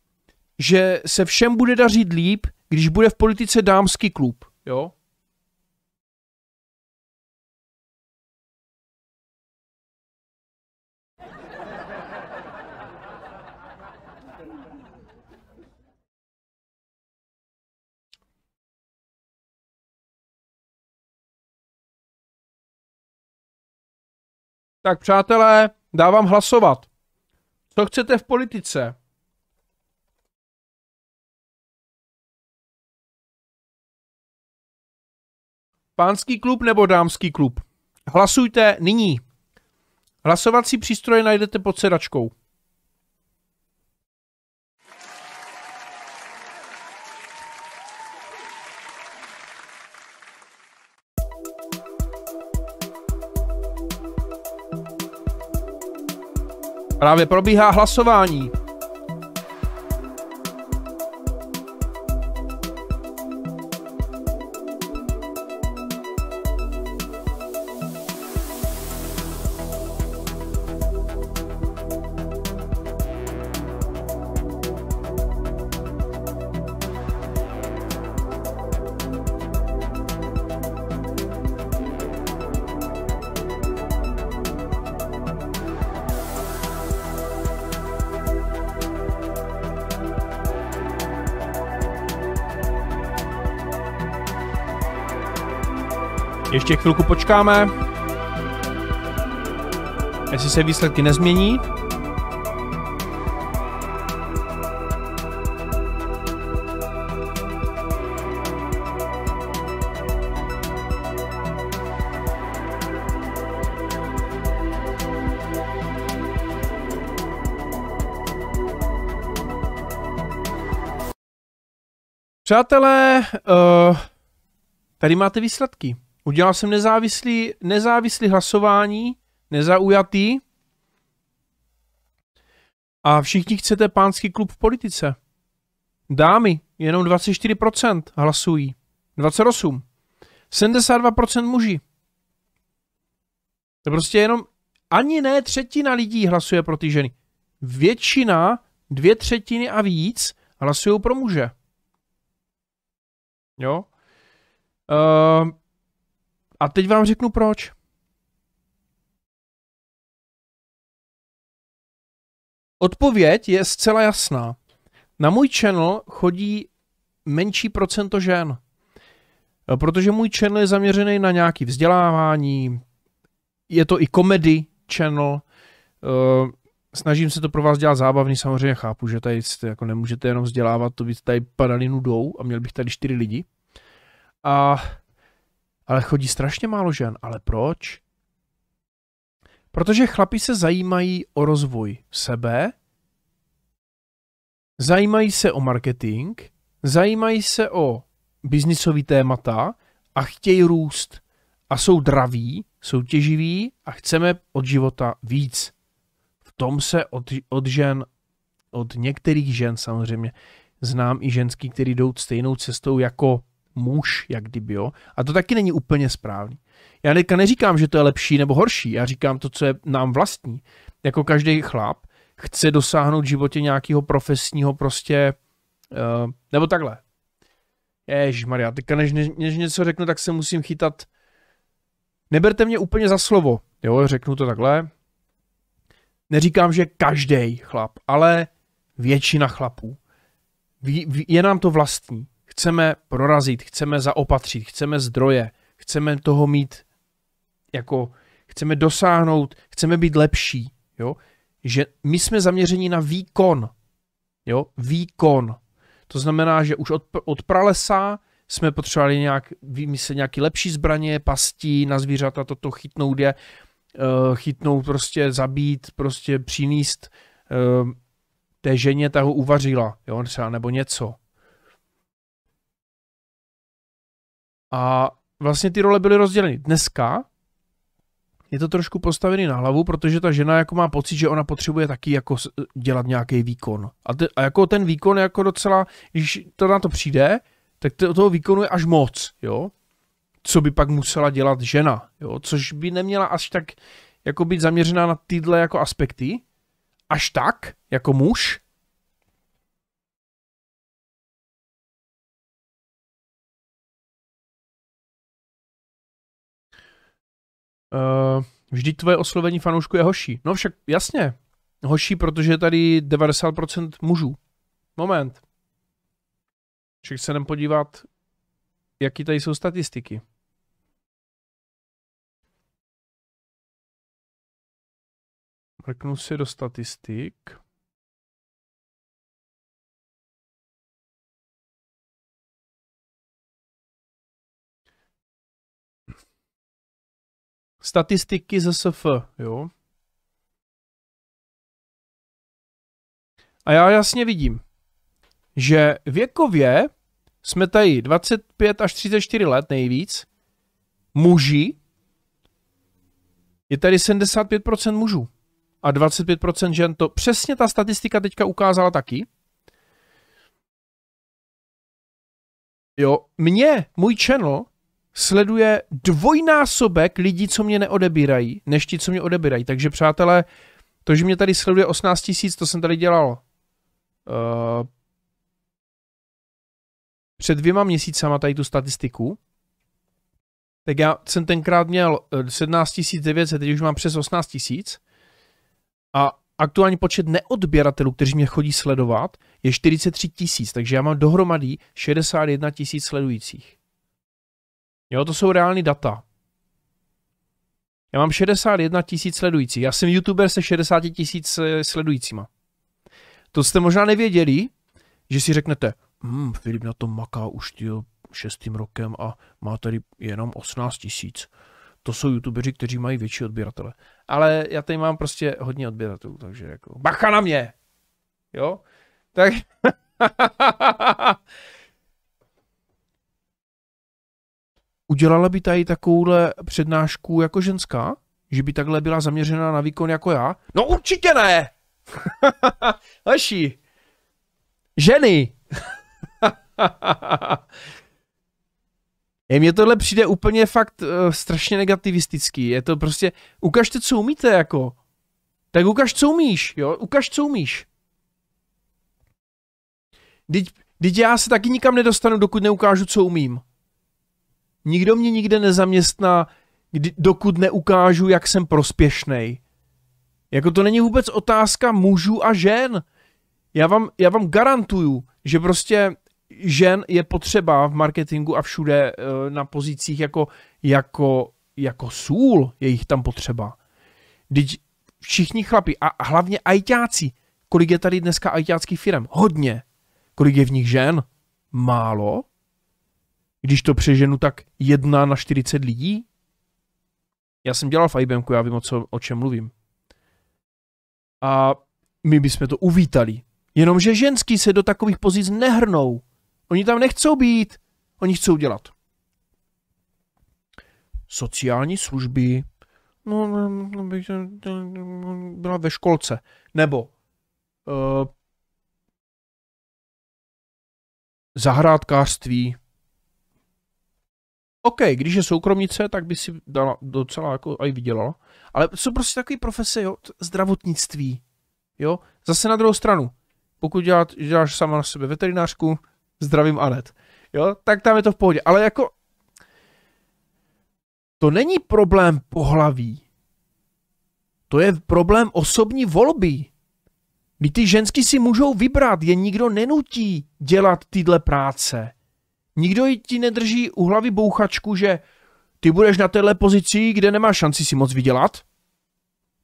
že se všem bude dařit líp, když bude v politice dámský klub, jo? Tak přátelé, dávám hlasovat. Co chcete v politice? Pánský klub nebo dámský klub? Hlasujte nyní. Hlasovací přístroje najdete pod sedačkou. Právě probíhá hlasování. Ještě chvilku počkáme. Jestli se výsledky nezmění. Přátelé, uh, tady máte výsledky. Udělal jsem nezávislý, nezávislý hlasování, nezaujatý. A všichni chcete pánský klub v politice. Dámy, jenom 24% hlasují. 28. 72% muži. To prostě jenom ani ne třetina lidí hlasuje pro ty ženy. Většina, dvě třetiny a víc hlasují pro muže. Jo? Uh, a teď vám řeknu proč. Odpověď je zcela jasná. Na můj channel chodí menší procento žen. Protože můj channel je zaměřený na nějaké vzdělávání, je to i komedy channel, eh, snažím se to pro vás dělat zábavný, samozřejmě chápu, že tady jako nemůžete jenom vzdělávat, to by tady padali nudou a měl bych tady čtyři lidi. A ale chodí strašně málo žen. Ale proč? Protože chlapi se zajímají o rozvoj sebe, zajímají se o marketing, zajímají se o biznisový témata a chtějí růst a jsou draví, jsou těživí a chceme od života víc. V tom se od, od žen, od některých žen samozřejmě, znám i ženský, který jdou stejnou cestou jako muž, jak kdyby, jo. A to taky není úplně správný. Já teďka neříkám, že to je lepší nebo horší, já říkám to, co je nám vlastní. Jako každý chlap chce dosáhnout v životě nějakého profesního prostě, uh, nebo takhle. Maria, teďka než, než, než něco řeknu, tak se musím chytat. Neberte mě úplně za slovo, jo, řeknu to takhle. Neříkám, že každý chlap, ale většina chlapů. Je nám to vlastní chceme prorazit, chceme zaopatřit, chceme zdroje, chceme toho mít jako, chceme dosáhnout, chceme být lepší, jo? že my jsme zaměřeni na výkon, jo? výkon. To znamená, že už od, od pralesa jsme potřebovali nějak, vymyslet nějaké lepší zbraně, pastí na zvířata, toto chytnout je, eh, chytnout prostě, zabít, prostě přinést eh, té ženě, ta ho uvařila, jo, třeba, nebo něco. A vlastně ty role byly rozděleny. Dneska je to trošku postavený na hlavu, protože ta žena jako má pocit, že ona potřebuje taky jako dělat nějaký výkon. A, te, a jako ten výkon je jako docela, když to na to přijde, tak to, toho výkonu je až moc, jo. Co by pak musela dělat žena, jo. Což by neměla až tak jako být zaměřená na tyhle jako aspekty, až tak, jako muž, Uh, vždyť tvoje oslovení fanoušku je hoší. No však jasně, hoší, protože je tady 90% mužů. Moment. Však se jdem podívat, jaký tady jsou statistiky. Mrknu si do statistik. statistiky SF, jo. A já jasně vidím, že věkově jsme tady 25 až 34 let nejvíc, muži, je tady 75% mužů a 25% žen. To přesně ta statistika teďka ukázala taky. Jo, mě, můj channel sleduje dvojnásobek lidí, co mě neodebírají, než ti, co mě odebírají. Takže přátelé, to, že mě tady sleduje 18 tisíc, to jsem tady dělal uh, před dvěma měsícama tady tu statistiku. Tak já jsem tenkrát měl 17 eh, 900, teď už mám přes 18 tisíc. A aktuální počet neodběratelů, kteří mě chodí sledovat, je 43 tisíc, takže já mám dohromady 61 tisíc sledujících. Jo, to jsou reální data. Já mám 61 tisíc sledujících. Já jsem youtuber se 60 tisíc eh, sledujícíma. To jste možná nevěděli, že si řeknete, hmm, Filip na tom maká už tím šestým rokem a má tady jenom 18 tisíc. To jsou YouTuberi, kteří mají větší odběratele. Ale já tady mám prostě hodně odběratelů, takže jako, bacha na mě! Jo? Tak... udělala by tady takovouhle přednášku jako ženská? Že by takhle byla zaměřena na výkon jako já? No určitě ne! Leší! Ženy! Je, mně tohle přijde úplně fakt uh, strašně negativistický. Je to prostě, ukažte, co umíte, jako. Tak ukaž, co umíš, jo? Ukaž, co umíš. Teď, teď já se taky nikam nedostanu, dokud neukážu, co umím. Nikdo mě nikde nezaměstná, kdy, dokud neukážu, jak jsem prospěšný. Jako to není vůbec otázka mužů a žen. Já vám, já vám garantuju, že prostě žen je potřeba v marketingu a všude eh, na pozicích jako, jako, jako sůl je jich tam potřeba. Když všichni chlapi a hlavně ajťáci. Kolik je tady dneska ajťáckých firm? Hodně. Kolik je v nich žen? Málo když to přeženu, tak jedna na 40 lidí? Já jsem dělal v IBMku, já vím, o, co, o čem mluvím. A my bychom to uvítali. Jenomže ženský se do takových pozic nehrnou. Oni tam nechcou být, oni chcou dělat. Sociální služby. No, no, no byla ve školce. Nebo uh, zahrádkářství, OK, když je soukromnice, tak by si dala docela jako i vydělala. Ale jsou prostě takové profese, jo, zdravotnictví. Jo, zase na druhou stranu, pokud dělat, děláš sama na sebe veterinářku, zdravím Anet, jo, tak tam je to v pohodě. Ale jako, to není problém pohlaví. To je problém osobní volby. Kdy ty ženský si můžou vybrat, je nikdo nenutí dělat tyhle práce. Nikdo ti nedrží u hlavy bouchačku, že ty budeš na téhle pozici, kde nemáš šanci si moc vydělat?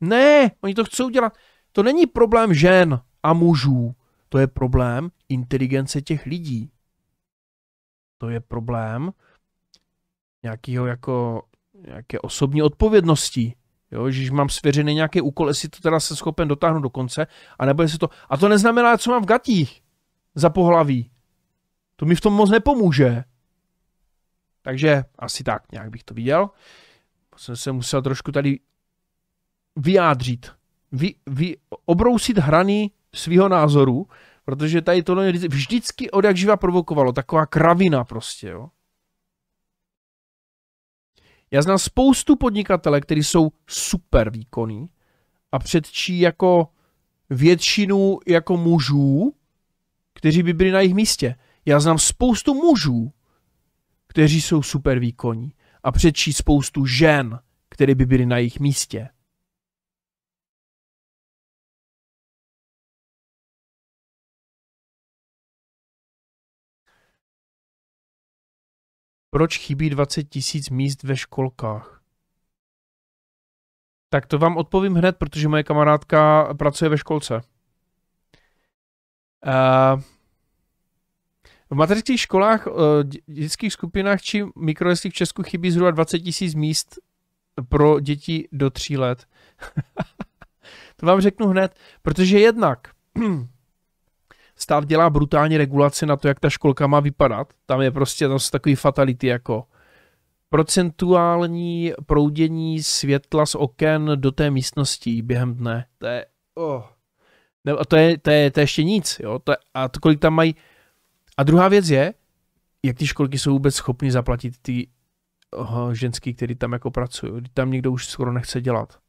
Ne, oni to chcou dělat. To není problém žen a mužů. To je problém inteligence těch lidí. To je problém nějakého jako nějaké osobní odpovědnosti. Jo, že mám svěřený nějaký úkol, jestli to teda se schopen dotáhnout do konce, a nebo jestli to... A to neznamená, co mám v gatích za pohlaví to mi v tom moc nepomůže. Takže asi tak nějak bych to viděl. Jsem se musel trošku tady vyjádřit, vy, vy, obrousit hrany svého názoru, protože tady tohle vždycky od jak živa provokovalo, taková kravina prostě, jo. Já znám spoustu podnikatele, kteří jsou super výkonní a předčí jako většinu jako mužů, kteří by byli na jejich místě. Já znám spoustu mužů, kteří jsou super výkonní a přečí spoustu žen, které by byly na jejich místě. Proč chybí 20 tisíc míst ve školkách? Tak to vám odpovím hned, protože moje kamarádka pracuje ve školce. Uh, v mateřských školách, eh, dětských skupinách či mikrojeslích v Česku chybí zhruba 20 tisíc míst pro děti do tří let. to vám řeknu hned, protože jednak stát dělá brutální regulaci na to, jak ta školka má vypadat. Tam je prostě tam jsou takový fatality jako procentuální proudění světla z oken do té místnosti během dne. To je... Oh. Ne, a to je, to je, to je ještě nic, jo? To je, a to kolik tam mají a druhá věc je, jak ty školky jsou vůbec schopny zaplatit ty oh, ženský, který tam jako pracují. Tam někdo už skoro nechce dělat.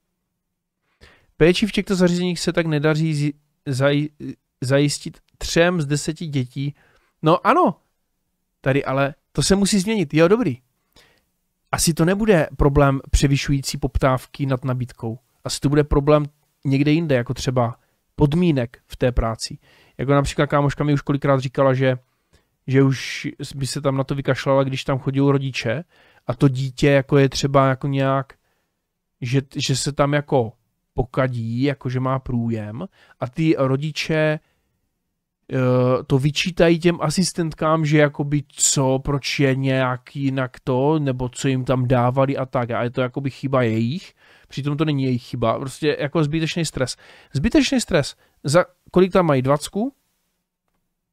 Péči v těchto zařízeních se tak nedaří zaj, zajistit třem z deseti dětí. No ano, tady ale to se musí změnit. Jo, dobrý. Asi to nebude problém převyšující poptávky nad nabídkou. Asi to bude problém někde jinde, jako třeba podmínek v té práci. Jako například kámoška mi už kolikrát říkala, že že už by se tam na to vykašlala, když tam chodil rodiče a to dítě jako je třeba jako nějak, že, že se tam jako pokadí, jako že má průjem a ty rodiče eh, to vyčítají těm asistentkám, že jakoby co, proč je nějak jinak to, nebo co jim tam dávali a tak. A je to jakoby chyba jejich, přitom to není jejich chyba, prostě jako zbytečný stres. Zbytečný stres, za kolik tam mají dvacku?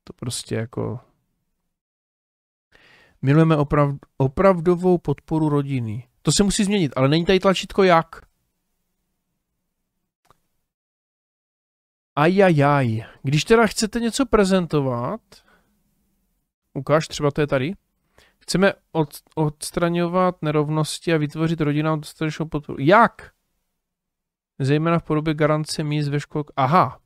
To prostě jako Milujeme oprav, opravdovou podporu rodiny. To se musí změnit, ale není tady tlačítko jak. Ajajaj. Když teda chcete něco prezentovat, ukáž, třeba to je tady. Chceme od, odstraňovat nerovnosti a vytvořit rodinám dostatečnou podporu. Jak? Zejména v podobě garance míst ve školkách. Aha.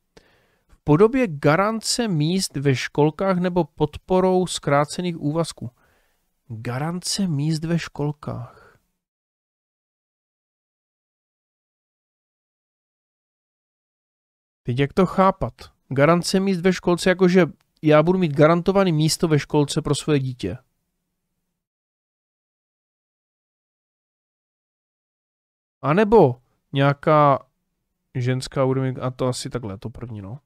V podobě garance míst ve školkách nebo podporou zkrácených úvazků. Garance míst ve školkách. Teď jak to chápat? Garance míst ve školce jakože já budu mít garantovaný místo ve školce pro svoje dítě. A nebo nějaká ženská bude mít, a to asi takhle, to první, no.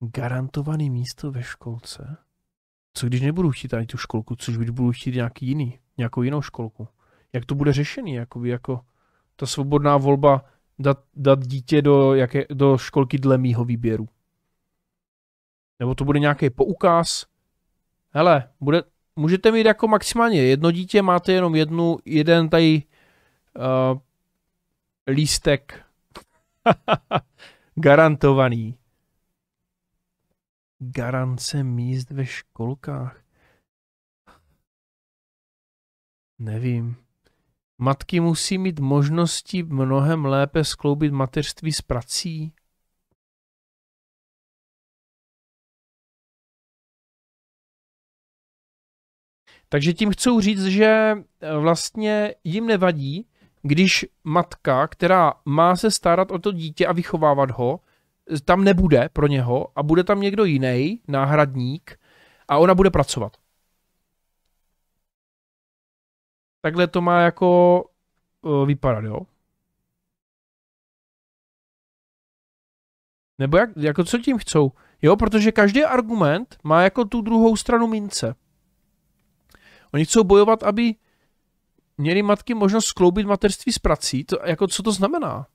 garantovaný místo ve školce. Co když nebudu chtít ani tu školku, což když budu chtít nějaký jiný, nějakou jinou školku? Jak to bude řešený? Jakoby jako ta svobodná volba dát, dát dítě do, jaké, do školky dle mýho výběru. Nebo to bude nějaký poukaz. Hele, bude, můžete mít jako maximálně jedno dítě, máte jenom jednu, jeden tady uh, lístek garantovaný garance míst ve školkách. Nevím. Matky musí mít možnosti mnohem lépe skloubit mateřství s prací. Takže tím chcou říct, že eh, vlastně jim nevadí, když matka, která má se starat o to dítě a vychovávat ho, tam nebude pro něho a bude tam někdo jiný, náhradník, a ona bude pracovat. Takhle to má jako uh, vypadat, jo? Nebo jak, jako co tím chcou? Jo, protože každý argument má jako tu druhou stranu mince. Oni chcou bojovat, aby měli matky možnost skloubit materství s prací. To, jako co to znamená?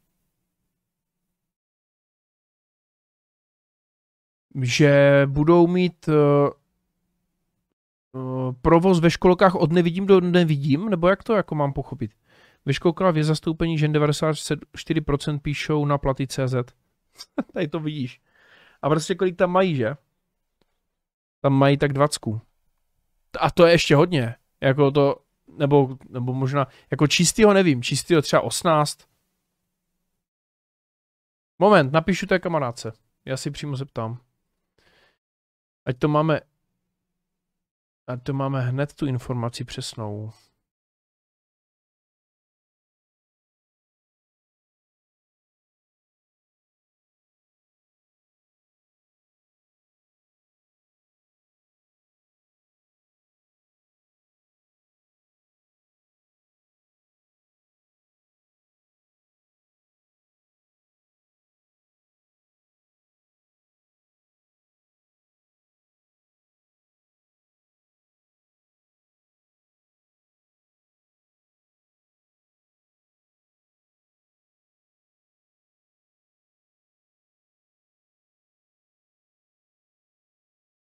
že budou mít uh, provoz ve školkách od nevidím do nevidím, nebo jak to jako mám pochopit? Ve školkách je zastoupení žen 94% píšou na platy CZ. Tady to vidíš. A prostě kolik tam mají, že? Tam mají tak dvacku. A to je ještě hodně. Jako to, nebo, nebo možná, jako čistýho nevím, čistýho třeba 18. Moment, napíšu té kamarádce. Já si přímo zeptám. Ať to máme, ať to máme hned tu informaci přesnou.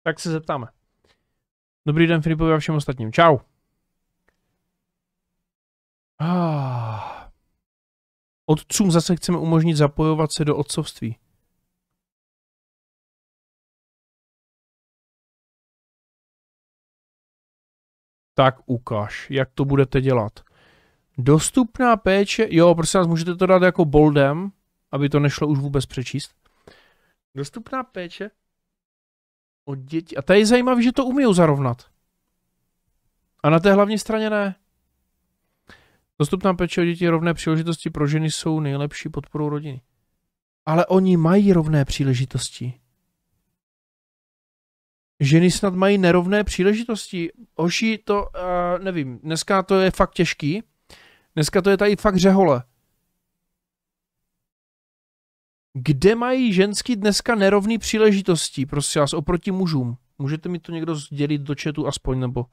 Tak se zeptáme. Dobrý den Filipovi a všem ostatním. Čau. Ah. Otcům zase chceme umožnit zapojovat se do otcovství. Tak ukáž, jak to budete dělat. Dostupná péče, jo, prosím vás, můžete to dát jako boldem, aby to nešlo už vůbec přečíst. Dostupná péče od dětí. A tady je zajímavé, že to umí zarovnat. A na té hlavní straně ne. Dostupná péče o děti rovné příležitosti pro ženy jsou nejlepší podporou rodiny. Ale oni mají rovné příležitosti. Ženy snad mají nerovné příležitosti. Hoši to, uh, nevím, dneska to je fakt těžký. Dneska to je tady fakt řehole kde mají ženský dneska nerovný příležitosti, prosím vás, oproti mužům? Můžete mi to někdo sdělit do chatu aspoň, nebo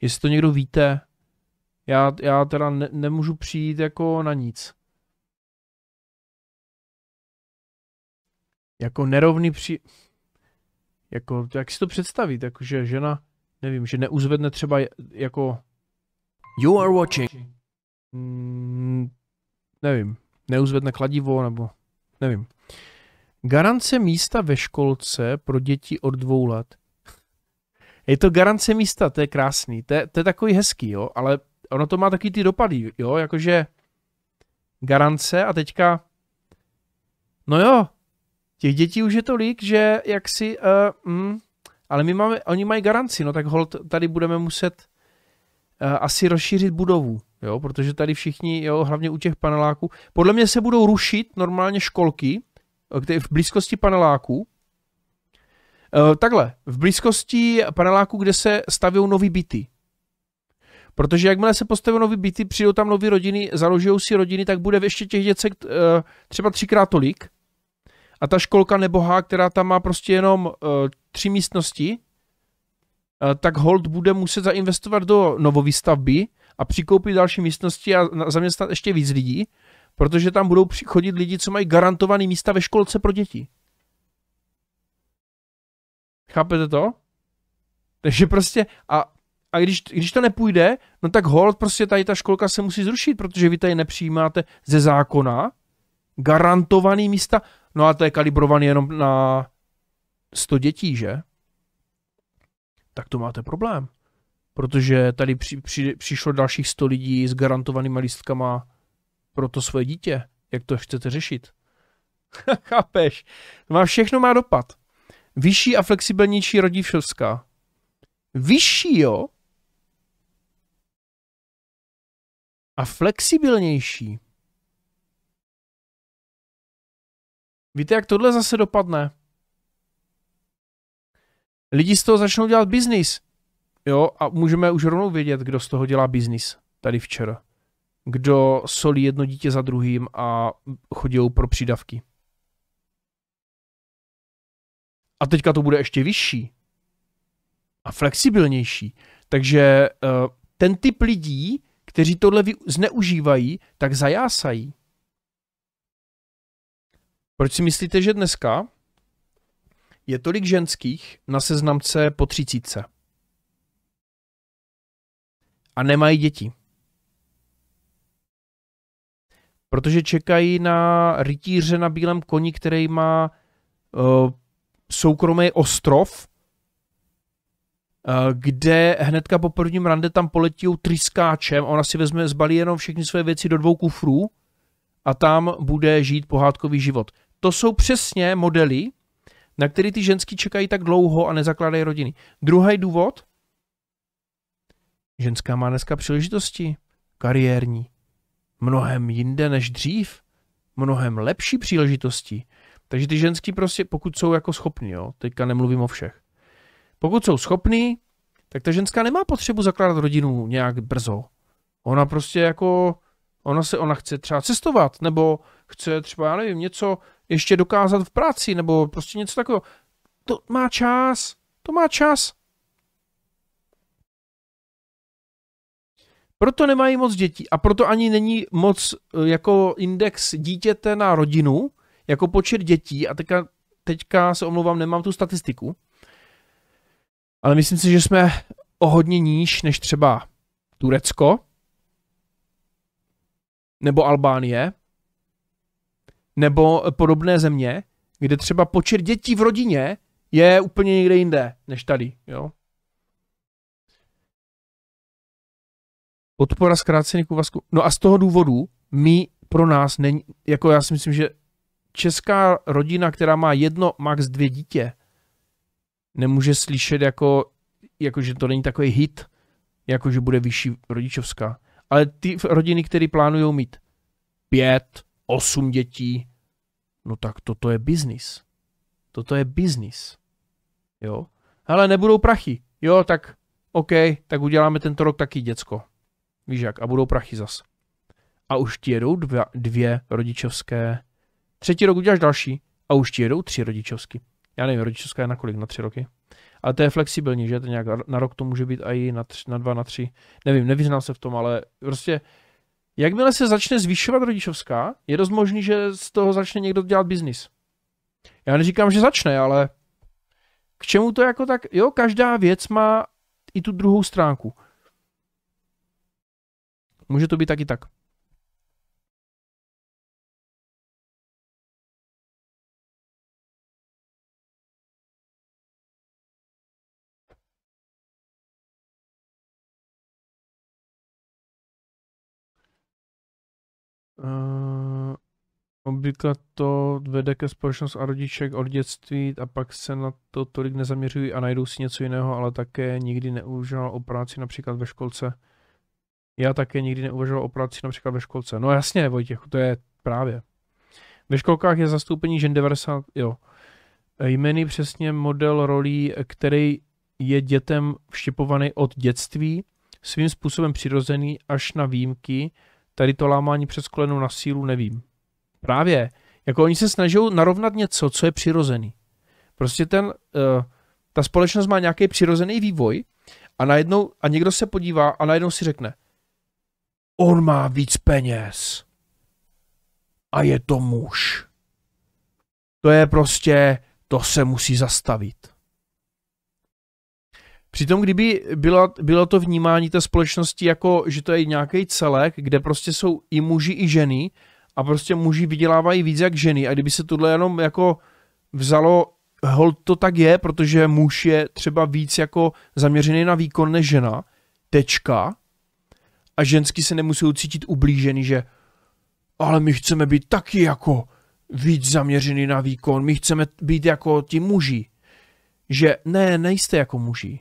jestli to někdo víte? Já, já teda ne, nemůžu přijít jako na nic. Jako nerovný při... Jako, jak si to představit, jako, že žena, nevím, že neuzvedne třeba jako... You are watching. Mm, nevím, neuzvedne kladivo, nebo nevím. Garance místa ve školce pro děti od dvou let. Je to garance místa, to je krásný, to je, to je takový hezký, jo, ale ono to má taky ty dopady, jo, jakože garance a teďka, no jo, těch dětí už je tolik, že jak si, uh, mm, ale my máme, oni mají garanci, no tak hold, tady budeme muset uh, asi rozšířit budovu, jo, protože tady všichni, jo, hlavně u těch paneláků, podle mě se budou rušit normálně školky, Eh, v blízkosti paneláků. Eh, takhle, v blízkosti paneláku, kde se staví nový byty. Protože jakmile se postaví nový byty, přijdou tam nové rodiny, založijou si rodiny, tak bude ještě těch děcek eh, třeba třikrát tolik. A ta školka nebohá, která tam má prostě jenom tři místnosti, tak hold bude muset zainvestovat do novovýstavby a přikoupit další místnosti a zaměstnat ještě víc lidí, Protože tam budou chodit lidi, co mají garantované místa ve školce pro děti. Chápete to? Takže prostě, a, a když, když to nepůjde, no tak hold, prostě tady ta školka se musí zrušit, protože vy tady nepřijímáte ze zákona garantovaný místa. No a to je kalibrovaný jenom na 100 dětí, že? Tak to máte problém. Protože tady při, při, přišlo dalších 100 lidí s garantovanými listkama pro to svoje dítě, jak to chcete řešit. Chápeš? Má všechno má dopad. Vyšší a flexibilnější rodičovská. Vyšší, jo? A flexibilnější. Víte, jak tohle zase dopadne? Lidi z toho začnou dělat biznis. Jo, a můžeme už rovnou vědět, kdo z toho dělá biznis. Tady včera kdo solí jedno dítě za druhým a chodí pro přídavky. A teďka to bude ještě vyšší a flexibilnější. Takže eh, ten typ lidí, kteří tohle zneužívají, tak zajásají. Proč si myslíte, že dneska je tolik ženských na seznamce po třicítce? A nemají děti protože čekají na rytíře na bílém koni, který má uh, soukromý ostrov, eh, kde hnedka po prvním rande tam poletí tryskáčem triskáčem. ona si vezme, zbalí jenom všechny své věci do dvou kufrů a tam bude žít pohádkový život. To jsou přesně modely, na které ty ženský čekají tak dlouho a nezakládají rodiny. Druhý důvod, ženská má dneska příležitosti kariérní, mnohem jinde než dřív, mnohem lepší příležitosti. Takže ty ženský prostě, pokud jsou jako schopní, jo, teďka nemluvím o všech, pokud jsou schopní, tak ta ženská nemá potřebu zakládat rodinu nějak brzo. Ona prostě jako, ona se, ona chce třeba cestovat, nebo chce třeba, já nevím, něco ještě dokázat v práci, nebo prostě něco takového. To má čas, to má čas. Proto nemají moc dětí a proto ani není moc eh, jako index dítěte na rodinu, jako počet dětí a teďka, teďka se omlouvám, nemám tu statistiku, ale myslím si, že jsme o hodně níž než třeba Turecko nebo Albánie nebo eh, podobné země, kde třeba počet dětí v rodině je úplně někde jinde než tady, jo. podpora zkrácených úvazku. No a z toho důvodu my pro nás není, jako já si myslím, že česká rodina, která má jedno, max dvě dítě, nemůže slyšet jako, jako že to není takový hit, jako že bude vyšší rodičovská. Ale ty rodiny, které plánují mít pět, osm dětí, no tak toto je biznis. Toto je biznis. Jo. Ale nebudou prachy. Jo, tak OK, tak uděláme tento rok taky děcko. Víš jak? A budou prachy zas. A už ti jedou dva, dvě rodičovské. Třetí rok uděláš další a už ti jedou tři rodičovské. Já nevím, rodičovská je na kolik? Na tři roky? Ale to je flexibilní, že? To nějak na rok to může být i na, na dva, na tři. Nevím, nevyznám se v tom, ale prostě jakmile se začne zvyšovat rodičovská, je dost možný, že z toho začne někdo dělat biznis. Já neříkám, že začne, ale k čemu to jako tak, jo, každá věc má i tu druhou stránku. Může to být tak i tak. Uh, eh, obvykle to vede ke společnosti a rodiček od dětství a pak se na to tolik nezaměřují a najdou si něco jiného, ale také nikdy neužal o práci například ve školce. Já také nikdy neuvažoval o práci například ve školce. No jasně, Vojtěchu, to je právě. Ve školkách je zastoupení žen 90, jo. Jmeny přesně model rolí, který je dětem vštěpovaný od dětství, svým způsobem přirozený až na výjimky. Tady to lámání přes kolenu na sílu nevím. Právě. Jako oni se snaží narovnat něco, co je přirozený. Prostě ten, uh, ta společnost má nějaký přirozený vývoj a najednou, a někdo se podívá a najednou si řekne, On má víc peněz. A je to muž. To je prostě, to se musí zastavit. Přitom, kdyby bylo, bylo to vnímání té společnosti jako, že to je nějaký celek, kde prostě jsou i muži, i ženy, a prostě muži vydělávají víc jak ženy. A kdyby se tohle jenom jako vzalo, hol to tak je, protože muž je třeba víc jako zaměřený na výkon než žena, tečka, a ženský se nemusí cítit ublížený, že ale my chceme být taky jako víc zaměřený na výkon, my chceme být jako ti muži. Že ne, nejste jako muži,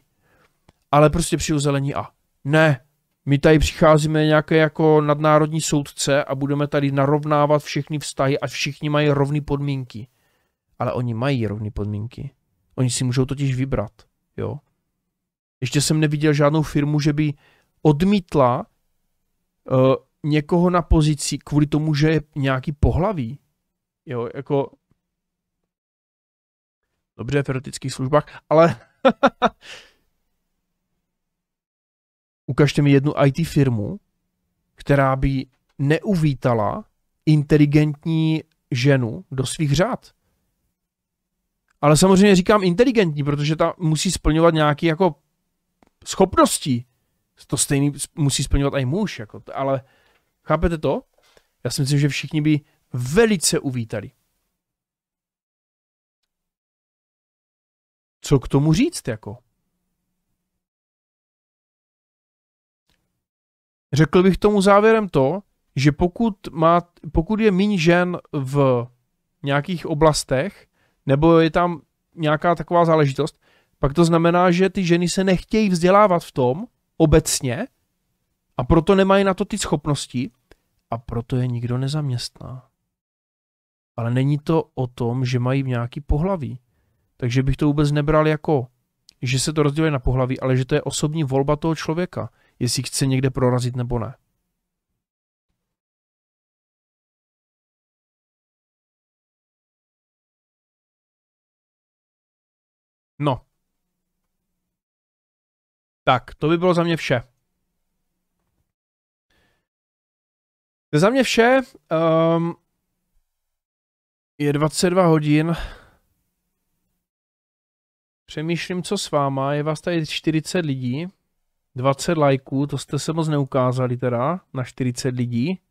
ale prostě uzelení a ne, my tady přicházíme nějaké jako nadnárodní soudce a budeme tady narovnávat všechny vztahy a všichni mají rovné podmínky. Ale oni mají rovné podmínky. Oni si můžou totiž vybrat, jo. Ještě jsem neviděl žádnou firmu, že by odmítla Eh, někoho na pozici kvůli tomu, že je nějaký pohlaví. Jo, jako... Dobře, v erotických službách, ale... Ukažte mi jednu IT firmu, která by neuvítala inteligentní ženu do svých řád. Ale samozřejmě říkám inteligentní, protože ta musí splňovat nějaké jako schopnosti to stejný musí splňovat i muž, jako, ale chápete to? Já si myslím, že všichni by velice uvítali. Co k tomu říct, jako? Řekl bych tomu závěrem to, že pokud, má, pokud je méně žen v nějakých oblastech, nebo je tam nějaká taková záležitost, pak to znamená, že ty ženy se nechtějí vzdělávat v tom, obecně a proto nemají na to ty schopnosti a proto je nikdo nezaměstná. Ale není to o tom, že mají nějaký pohlaví. Takže bych to vůbec nebral jako, že se to rozděluje na pohlaví, ale že to je osobní volba toho člověka, jestli chce někde prorazit nebo ne. No, tak, to by bylo za mě vše. To je za mě vše. Um, je 22 hodin. Přemýšlím, co s váma. Je vás tady 40 lidí. 20 lajků, to jste se moc neukázali teda na 40 lidí.